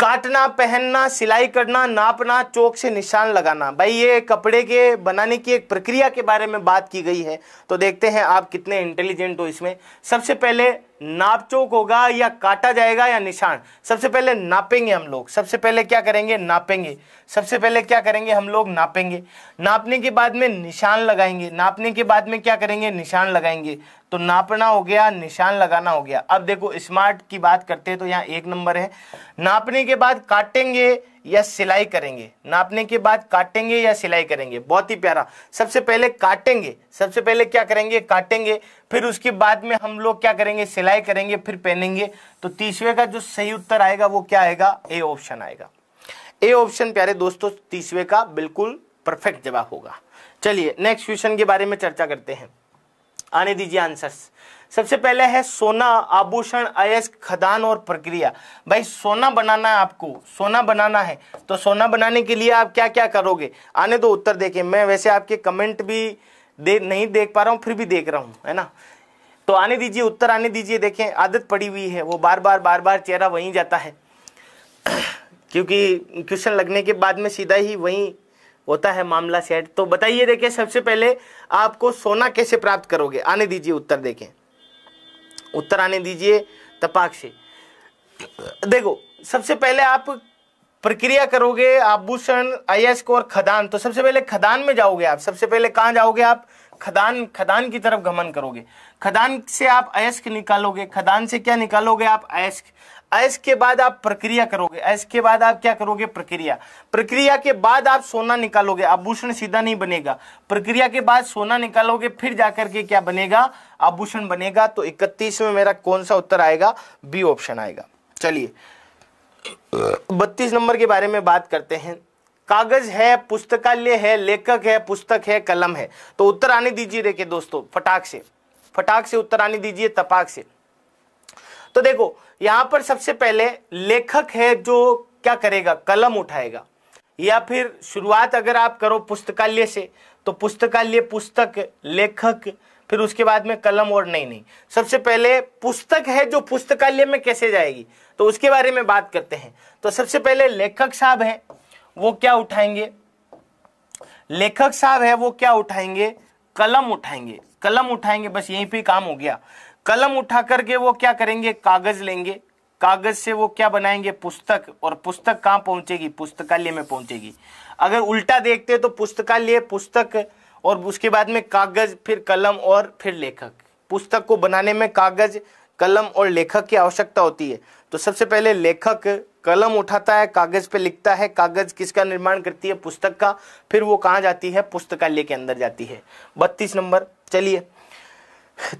काटना पहनना सिलाई करना नापना चौक से निशान लगाना भाई ये कपड़े के बनाने की एक प्रक्रिया के बारे में बात की गई है तो देखते हैं आप कितने इंटेलिजेंट हो इसमें सबसे पहले नाप चौक होगा या काटा जाएगा या निशान सबसे पहले नापेंगे हम लोग सबसे पहले क्या करेंगे नापेंगे सबसे पहले क्या करेंगे हम लोग नापेंगे नापने के बाद में निशान लगाएंगे नापने के बाद में क्या करेंगे निशान लगाएंगे तो नापना हो गया निशान लगाना हो गया अब देखो स्मार्ट की बात करते हैं तो यहाँ एक नंबर है नापने के बाद काटेंगे या सिलाई करेंगे नापने के बाद काटेंगे या सिलाई करेंगे बहुत ही प्यारा सबसे पहले काटेंगे सबसे पहले क्या करेंगे काटेंगे फिर उसके बाद में हम लोग क्या करेंगे सिलाई करेंगे फिर पहनेंगे तो तीसवे का जो सही उत्तर आएगा वो क्या आएगा ए ऑप्शन आएगा ए ऑप्शन प्यारे दोस्तों तीसवे का बिल्कुल परफेक्ट जवाब होगा चलिए नेक्स्ट क्वेश्चन के बारे में चर्चा करते हैं आने दीजिए आंसर्स सबसे पहले है सोना आभूषण अयस्क खदान और प्रक्रिया भाई सोना बनाना है आपको सोना बनाना है तो सोना बनाने के लिए आप क्या क्या करोगे आने दो उत्तर देखे मैं वैसे आपके कमेंट भी दे नहीं देख पा रहा हूँ फिर भी देख रहा हूँ है ना तो आने दीजिए उत्तर आने दीजिए देखें आदत पड़ी हुई है वो बार बार बार बार चेहरा वहीं जाता है क्योंकि क्वेश्चन लगने के बाद में सीधा ही वहीं होता है मामला सेट तो बताइए देखिए सबसे पहले आपको सोना कैसे प्राप्त करोगे आने दीजिए उत्तर देखें उत्तर आने दीजिए तपाक से देखो सबसे पहले आप प्रक्रिया करोगे आभूषण अयस्क और खदान तो सबसे पहले खदान में जाओगे आप सबसे पहले कहाँ जाओगे आप खदान खदान की तरफ गमन करोगे खदान से आप अयस्क निकालोगे खदान से क्या निकालोगे आप अयस्क ऐस के बाद आप प्रक्रिया करोगे ऐस के बाद आप क्या करोगे प्रक्रिया प्रक्रिया के बाद आप सोना निकालोगे आभूषण सीधा नहीं बनेगा प्रक्रिया के बाद सोना निकालोगे फिर जाकर के क्या बनेगा आभूषण बनेगा तो इकतीस में मेरा कौन सा उत्तर आएगा बी ऑप्शन आएगा चलिए बत्तीस नंबर के बारे में बात करते हैं कागज है पुस्तकालय है लेखक है पुस्तक है कलम है तो उत्तर आने दीजिए देखिए दोस्तों फटाक से फटाक से उत्तर आने दीजिए तपाक से तो देखो यहां पर सबसे पहले लेखक है जो क्या करेगा कलम उठाएगा या फिर शुरुआत अगर आप करो पुस्तकालय से तो पुस्तकालय पुस्तक लेखक फिर उसके बाद में कलम और नहीं नहीं सबसे पहले पुस्तक है जो पुस्तकालय में कैसे जाएगी तो उसके बारे में बात करते हैं तो सबसे पहले लेखक साहब हैं वो क्या उठाएंगे लेखक साहब है वो क्या उठाएंगे कलम उठाएंगे कलम उठाएंगे बस यहीं पे काम हो गया कलम उठा करके वो क्या करेंगे कागज लेंगे कागज से वो क्या बनाएंगे पुस्तक और पुस्तक कहाँ पहुंचेगी पुस्तकालय में पहुंचेगी अगर उल्टा देखते तो पुस्तकालय पुस्तक और उसके बाद में कागज फिर कलम और फिर लेखक पुस्तक को बनाने में कागज कलम और लेखक की आवश्यकता होती है तो सबसे पहले लेखक कलम उठाता है कागज पे लिखता है कागज किसका निर्माण करती है पुस्तक का फिर वो कहाँ जाती है पुस्तकालय के अंदर जाती है बत्तीस नंबर चलिए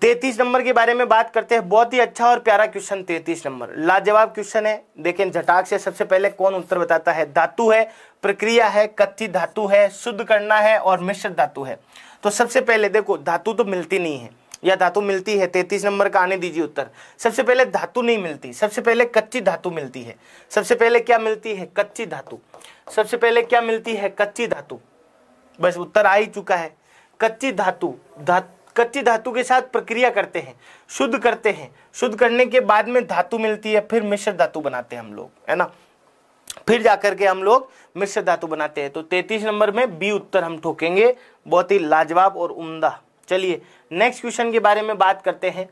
तैतीस नंबर के बारे में बात करते हैं बहुत ही अच्छा और प्यारा क्वेश्चन तैतीस नंबर लाजवाब क्वेश्चन है देखें झटाक से सबसे पहले कौन उत्तर बताता है धातु है प्रक्रिया है कच्ची धातु है शुद्ध करना है और मिश्र धातु है तो सबसे पहले देखो धातु तो मिलती नहीं है या धातु मिलती है तैतीस नंबर का आने दीजिए उत्तर सबसे पहले धातु नहीं मिलती सबसे पहले कच्ची धातु मिलती है सबसे पहले क्या मिलती है कच्ची धातु सबसे पहले क्या मिलती है कच्ची धातु बस उत्तर आ ही चुका है कच्ची धातु धातु कच्ची धातु के साथ प्रक्रिया करते हैं शुद्ध करते हैं शुद्ध करने के बाद में धातु मिलती है फिर मिश्र धातु बनाते हैं हम लोग है ना फिर जाकर के हम लोग मिश्र धातु बनाते हैं तो तैतीस नंबर में बी उत्तर हम ठोकेंगे बहुत ही लाजवाब और उम्दा चलिए नेक्स्ट क्वेश्चन के बारे में बात करते हैं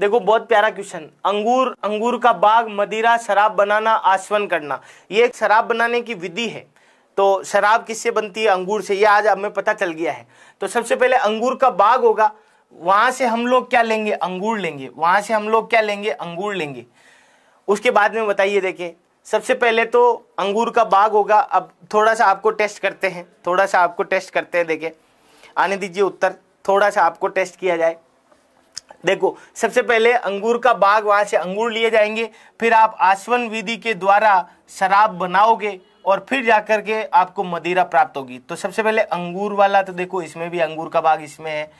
देखो बहुत प्यारा क्वेश्चन अंगूर अंगूर का बाग मदिरा शराब बनाना आसवन करना ये एक शराब बनाने की विधि है तो शराब किससे बनती है अंगूर से यह आज हमें पता चल गया है तो सबसे पहले अंगूर का बाग होगा वहां से हम लोग क्या लेंगे अंगूर लेंगे वहां से हम लोग क्या लेंगे अंगूर लेंगे उसके बाद में बताइए देखिए सबसे पहले तो अंगूर का बाग होगा अब थोड़ा सा आपको टेस्ट करते हैं थोड़ा सा आपको टेस्ट करते हैं देखे आने दीजिए उत्तर थोड़ा सा आपको टेस्ट किया जाए देखो सबसे पहले अंगूर का बाग वहां से अंगूर लिए जाएंगे फिर आप आसवन विधि के द्वारा शराब बनाओगे और फिर जाकर के आपको मदिरा प्राप्त होगी तो सबसे पहले अंगूर वाला तो देखो इसमें भी अंगूर का बाग इसमें है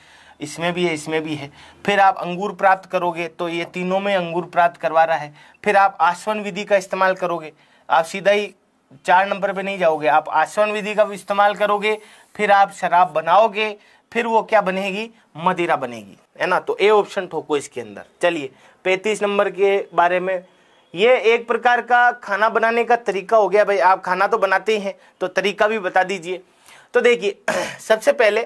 इसमें भी है इसमें भी है फिर आप अंगूर प्राप्त करोगे तो ये तीनों में अंगूर प्राप्त करवा रहा है फिर आप आसवन विधि का इस्तेमाल करोगे आप सीधा ही चार नंबर पे नहीं जाओगे आप आसवन विधि का इस्तेमाल करोगे फिर आप शराब बनाओगे फिर वो क्या बनेगी मदिरा बनेगी है ना तो ए ऑप्शन ठोको इसके अंदर चलिए पैंतीस नंबर के बारे में ये एक प्रकार का खाना बनाने का तरीका हो गया भाई आप खाना तो बनाते हैं तो तरीका भी बता दीजिए तो देखिए सबसे पहले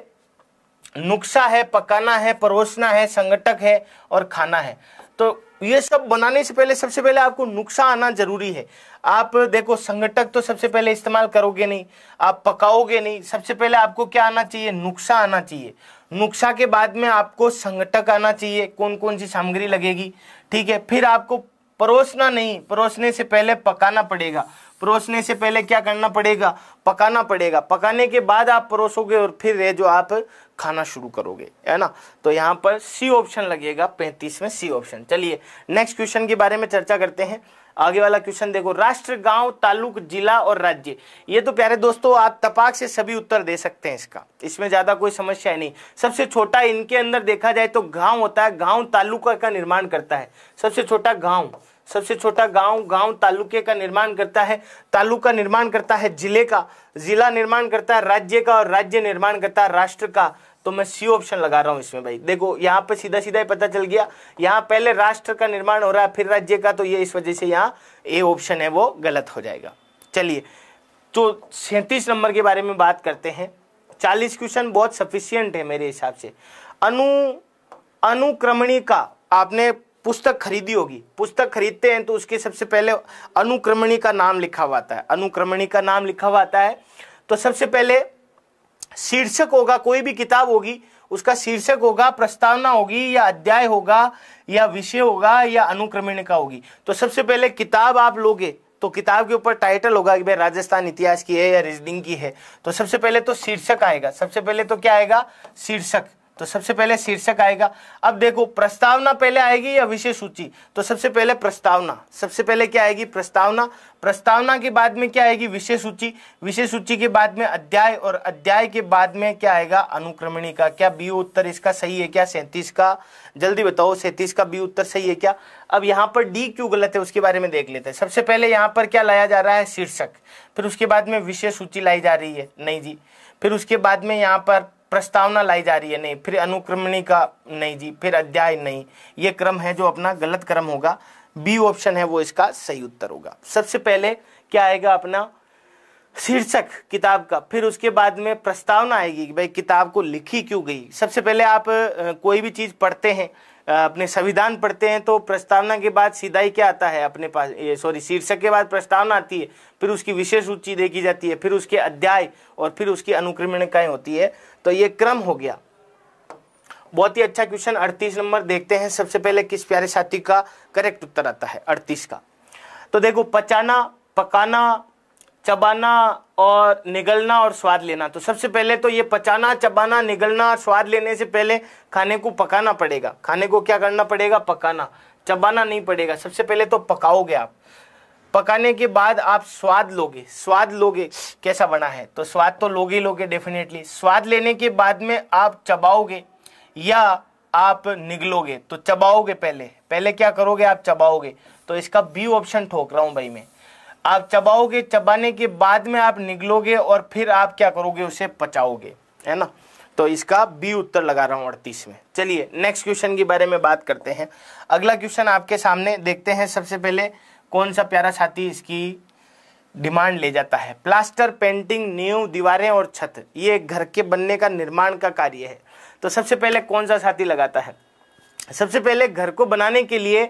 नुस्खा है पकाना है परोसना है संगठक है और खाना है तो ये सब बनाने से पहले सबसे पहले आपको नुस्खा आना जरूरी है आप देखो संगठक तो सबसे पहले इस्तेमाल करोगे नहीं आप पकाओगे नहीं सबसे पहले आपको क्या आना चाहिए नुस्खा आना चाहिए नुस्खा के बाद में आपको संगठक आना चाहिए कौन कौन सी सामग्री लगेगी ठीक है फिर आपको परोसना नहीं परोसने से पहले पकाना पड़ेगा परोसने से पहले क्या करना पड़ेगा पकाना पड़ेगा पकाने के बाद आप परोसोगे और फिर ये जो आप खाना शुरू करोगे है ना तो यहाँ पर सी ऑप्शन लगेगा पैंतीस में सी ऑप्शन चलिए नेक्स्ट क्वेश्चन के बारे में चर्चा करते हैं आगे वाला क्वेश्चन देखो राष्ट्र गांव तालुक जिला और राज्य ये तो प्यारे दोस्तों आप तपाक से सभी उत्तर दे सकते हैं इसका इसमें ज्यादा कोई समस्या नहीं सबसे छोटा इनके अंदर देखा जाए तो गांव होता है गांव तालुका का निर्माण करता है सबसे छोटा गांव सबसे छोटा गांव गांव तालुके का निर्माण करता है तालुका निर्माण करता है जिले का जिला निर्माण करता है राज्य का और राज्य निर्माण करता है राष्ट्र का तो मैं सी ऑप्शन लगा रहा हूँ इसमें भाई देखो यहाँ पे सीधा सीधा ही पता चल गया यहाँ पहले राष्ट्र का निर्माण हो रहा है फिर राज्य का तो ये इस वजह से यहाँ ए ऑप्शन है वो गलत हो जाएगा चलिए तो सैंतीस नंबर के बारे में बात करते हैं चालीस क्वेश्चन बहुत सफिशियंट है मेरे हिसाब से अनु अनुक्रमणी का आपने पुस्तक खरीदी होगी पुस्तक खरीदते हैं तो उसके सबसे पहले अनुक्रमणी का नाम लिखा हुआ आता है अनुक्रमणी का नाम लिखा हुआ आता है तो सबसे पहले शीर्षक होगा कोई भी किताब होगी उसका शीर्षक होगा प्रस्तावना होगी या अध्याय होगा या विषय होगा या अनुक्रमणिका होगी तो सबसे पहले किताब आप लोगे तो किताब के ऊपर टाइटल होगा कि भाई राजस्थान इतिहास की है या रीजनिंग की है तो सबसे पहले तो शीर्षक आएगा सबसे पहले तो क्या आएगा शीर्षक तो सबसे पहले शीर्षक आएगा अब देखो प्रस्तावना पहले आएगी या विषय सूची तो सबसे पहले प्रस्तावना सबसे पहले क्या आएगी प्रस्तावना प्रस्तावना के बाद में क्या आएगी विषय सूची विषय सूची के बाद में अध्याय और अध्याय के बाद में क्या आएगा का क्या बी उत्तर इसका सही है क्या सैंतीस का जल्दी बताओ सैंतीस का बी उत्तर सही है क्या अब यहाँ पर डी क्यों गलत है उसके बारे में देख लेते हैं सबसे पहले यहाँ पर क्या लाया जा रहा है शीर्षक फिर उसके बाद में विषय सूची लाई जा रही है नहीं जी फिर उसके बाद में यहाँ पर प्रस्तावना लाई जा रही है नहीं फिर अनुक्रमणी का नहीं जी फिर अध्याय नहीं ये क्रम है जो अपना गलत क्रम होगा बी ऑप्शन है वो इसका सही उत्तर होगा सबसे पहले क्या आएगा अपना शीर्षक किताब का फिर उसके बाद में प्रस्तावना आएगी कि भाई किताब को लिखी क्यों गई सबसे पहले आप कोई भी चीज़ पढ़ते हैं अपने संविधान पढ़ते हैं तो प्रस्तावना के बाद सीधा ही क्या आता है अपने पास ये सॉरी शीर्षक के बाद प्रस्तावना आती है फिर उसकी विशेष रुचि देखी जाती है फिर उसके अध्याय और फिर उसकी अनुक्रमणिकाएं होती है तो ये क्रम हो गया बहुत ही अच्छा क्वेश्चन अड़तीस नंबर देखते हैं सबसे पहले किस प्यारे साथी का करेक्ट उत्तर आता है अड़तीस का तो देखो पचाना पकाना चबाना और निगलना और स्वाद लेना तो सबसे पहले तो ये पचाना चबाना निगलना और स्वाद लेने से पहले खाने को पकाना पड़ेगा खाने को क्या करना पड़ेगा पकाना चबाना नहीं पड़ेगा सबसे पहले तो पकाओगे आप पकाने के बाद आप स्वाद लोगे स्वाद लोगे कैसा बना है तो स्वाद तो लोगे लोगे डेफिनेटली स्वाद लेने के बाद में आप चबाओगे या आप निगलोगे तो चबाओगे पहले पहले क्या करोगे आप चबाओगे तो इसका बी ऑप्शन ठोक रहा हूँ भाई मैं आप चबाओगे चबाने के बाद में आप निगलोगे और फिर आप क्या करोगे उसे पचाओगे है ना तो इसका बी उत्तर लगा रहा हूं अड़तीस में चलिए नेक्स्ट क्वेश्चन के बारे में बात करते हैं अगला क्वेश्चन आपके सामने देखते हैं सबसे पहले कौन सा प्यारा साथी इसकी डिमांड ले जाता है प्लास्टर पेंटिंग न्यू दीवारें और छत ये घर के बनने का निर्माण का कार्य है तो सबसे पहले कौन सा साथी लगाता है सबसे पहले घर को बनाने के लिए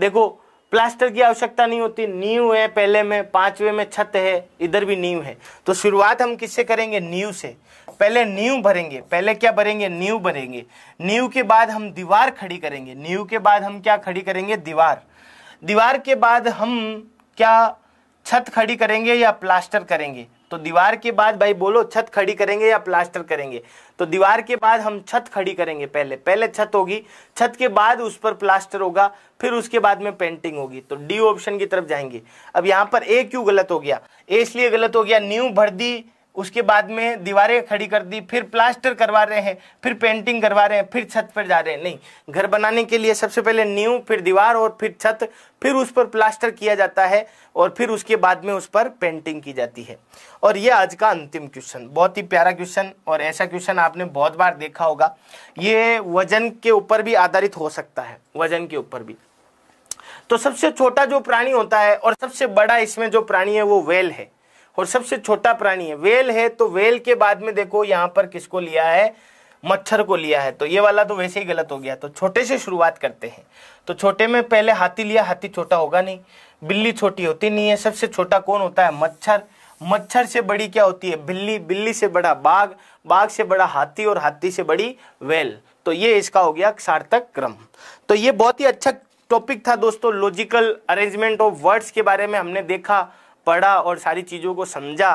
देखो प्लास्टर की आवश्यकता नहीं होती नींव है पहले में पांचवे में छत है इधर भी नींव है तो शुरुआत हम किससे करेंगे नींव से पहले नींव भरेंगे पहले क्या भरेंगे नींव भरेंगे नींव के बाद हम दीवार खड़ी करेंगे नींव के बाद हम क्या खड़ी करेंगे दीवार दीवार के बाद हम क्या छत खड़ी करेंगे या प्लास्टर करेंगे तो दीवार के बाद भाई बोलो छत खड़ी करेंगे या प्लास्टर करेंगे तो दीवार के बाद हम छत खड़ी करेंगे पहले पहले छत होगी छत के बाद उस पर प्लास्टर होगा फिर उसके बाद में पेंटिंग होगी तो डी ऑप्शन की तरफ जाएंगे अब यहाँ पर ए क्यों गलत हो गया ए इसलिए गलत हो गया न्यू भर दी उसके बाद में दीवारें खड़ी कर दी फिर प्लास्टर करवा रहे हैं फिर पेंटिंग करवा रहे हैं फिर छत पर जा रहे हैं नहीं घर बनाने के लिए सबसे पहले नींव फिर दीवार और फिर छत फिर उस पर प्लास्टर किया जाता है और फिर उसके बाद में उस पर पेंटिंग की जाती है और ये आज का अंतिम क्वेश्चन बहुत ही प्यारा क्वेश्चन और ऐसा क्वेश्चन आपने बहुत बार देखा होगा ये वजन के ऊपर भी आधारित हो सकता है वजन के ऊपर भी तो सबसे छोटा जो प्राणी होता है और सबसे बड़ा इसमें जो प्राणी है वो वेल है और सबसे छोटा प्राणी है वेल है तो वेल के बाद में देखो यहाँ पर किसको लिया है मच्छर को लिया है तो ये वाला तो वैसे ही गलत हो गया तो छोटे से शुरुआत करते हैं तो छोटे में पहले हाथी लिया हाथी छोटा होगा नहीं बिल्ली छोटी होती नहीं है सबसे छोटा कौन होता है मच्छर मच्छर से बड़ी क्या होती है बिल्ली बिल्ली से बड़ा बाघ बाघ से बड़ा हाथी और हाथी से बड़ी वेल तो ये इसका हो गया सार्थक क्रम तो ये बहुत ही अच्छा टॉपिक था दोस्तों लॉजिकल अरेंजमेंट ऑफ वर्ड्स के बारे में हमने देखा पढ़ा और सारी चीज़ों को समझा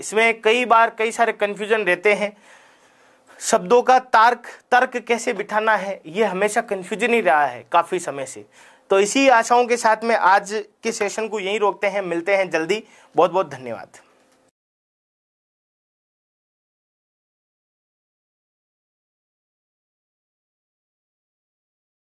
इसमें कई बार कई सारे कन्फ्यूजन रहते हैं शब्दों का तार्क तर्क कैसे बिठाना है ये हमेशा कन्फ्यूजन ही रहा है काफ़ी समय से तो इसी आशाओं के साथ में आज के सेशन को यहीं रोकते हैं मिलते हैं जल्दी बहुत बहुत धन्यवाद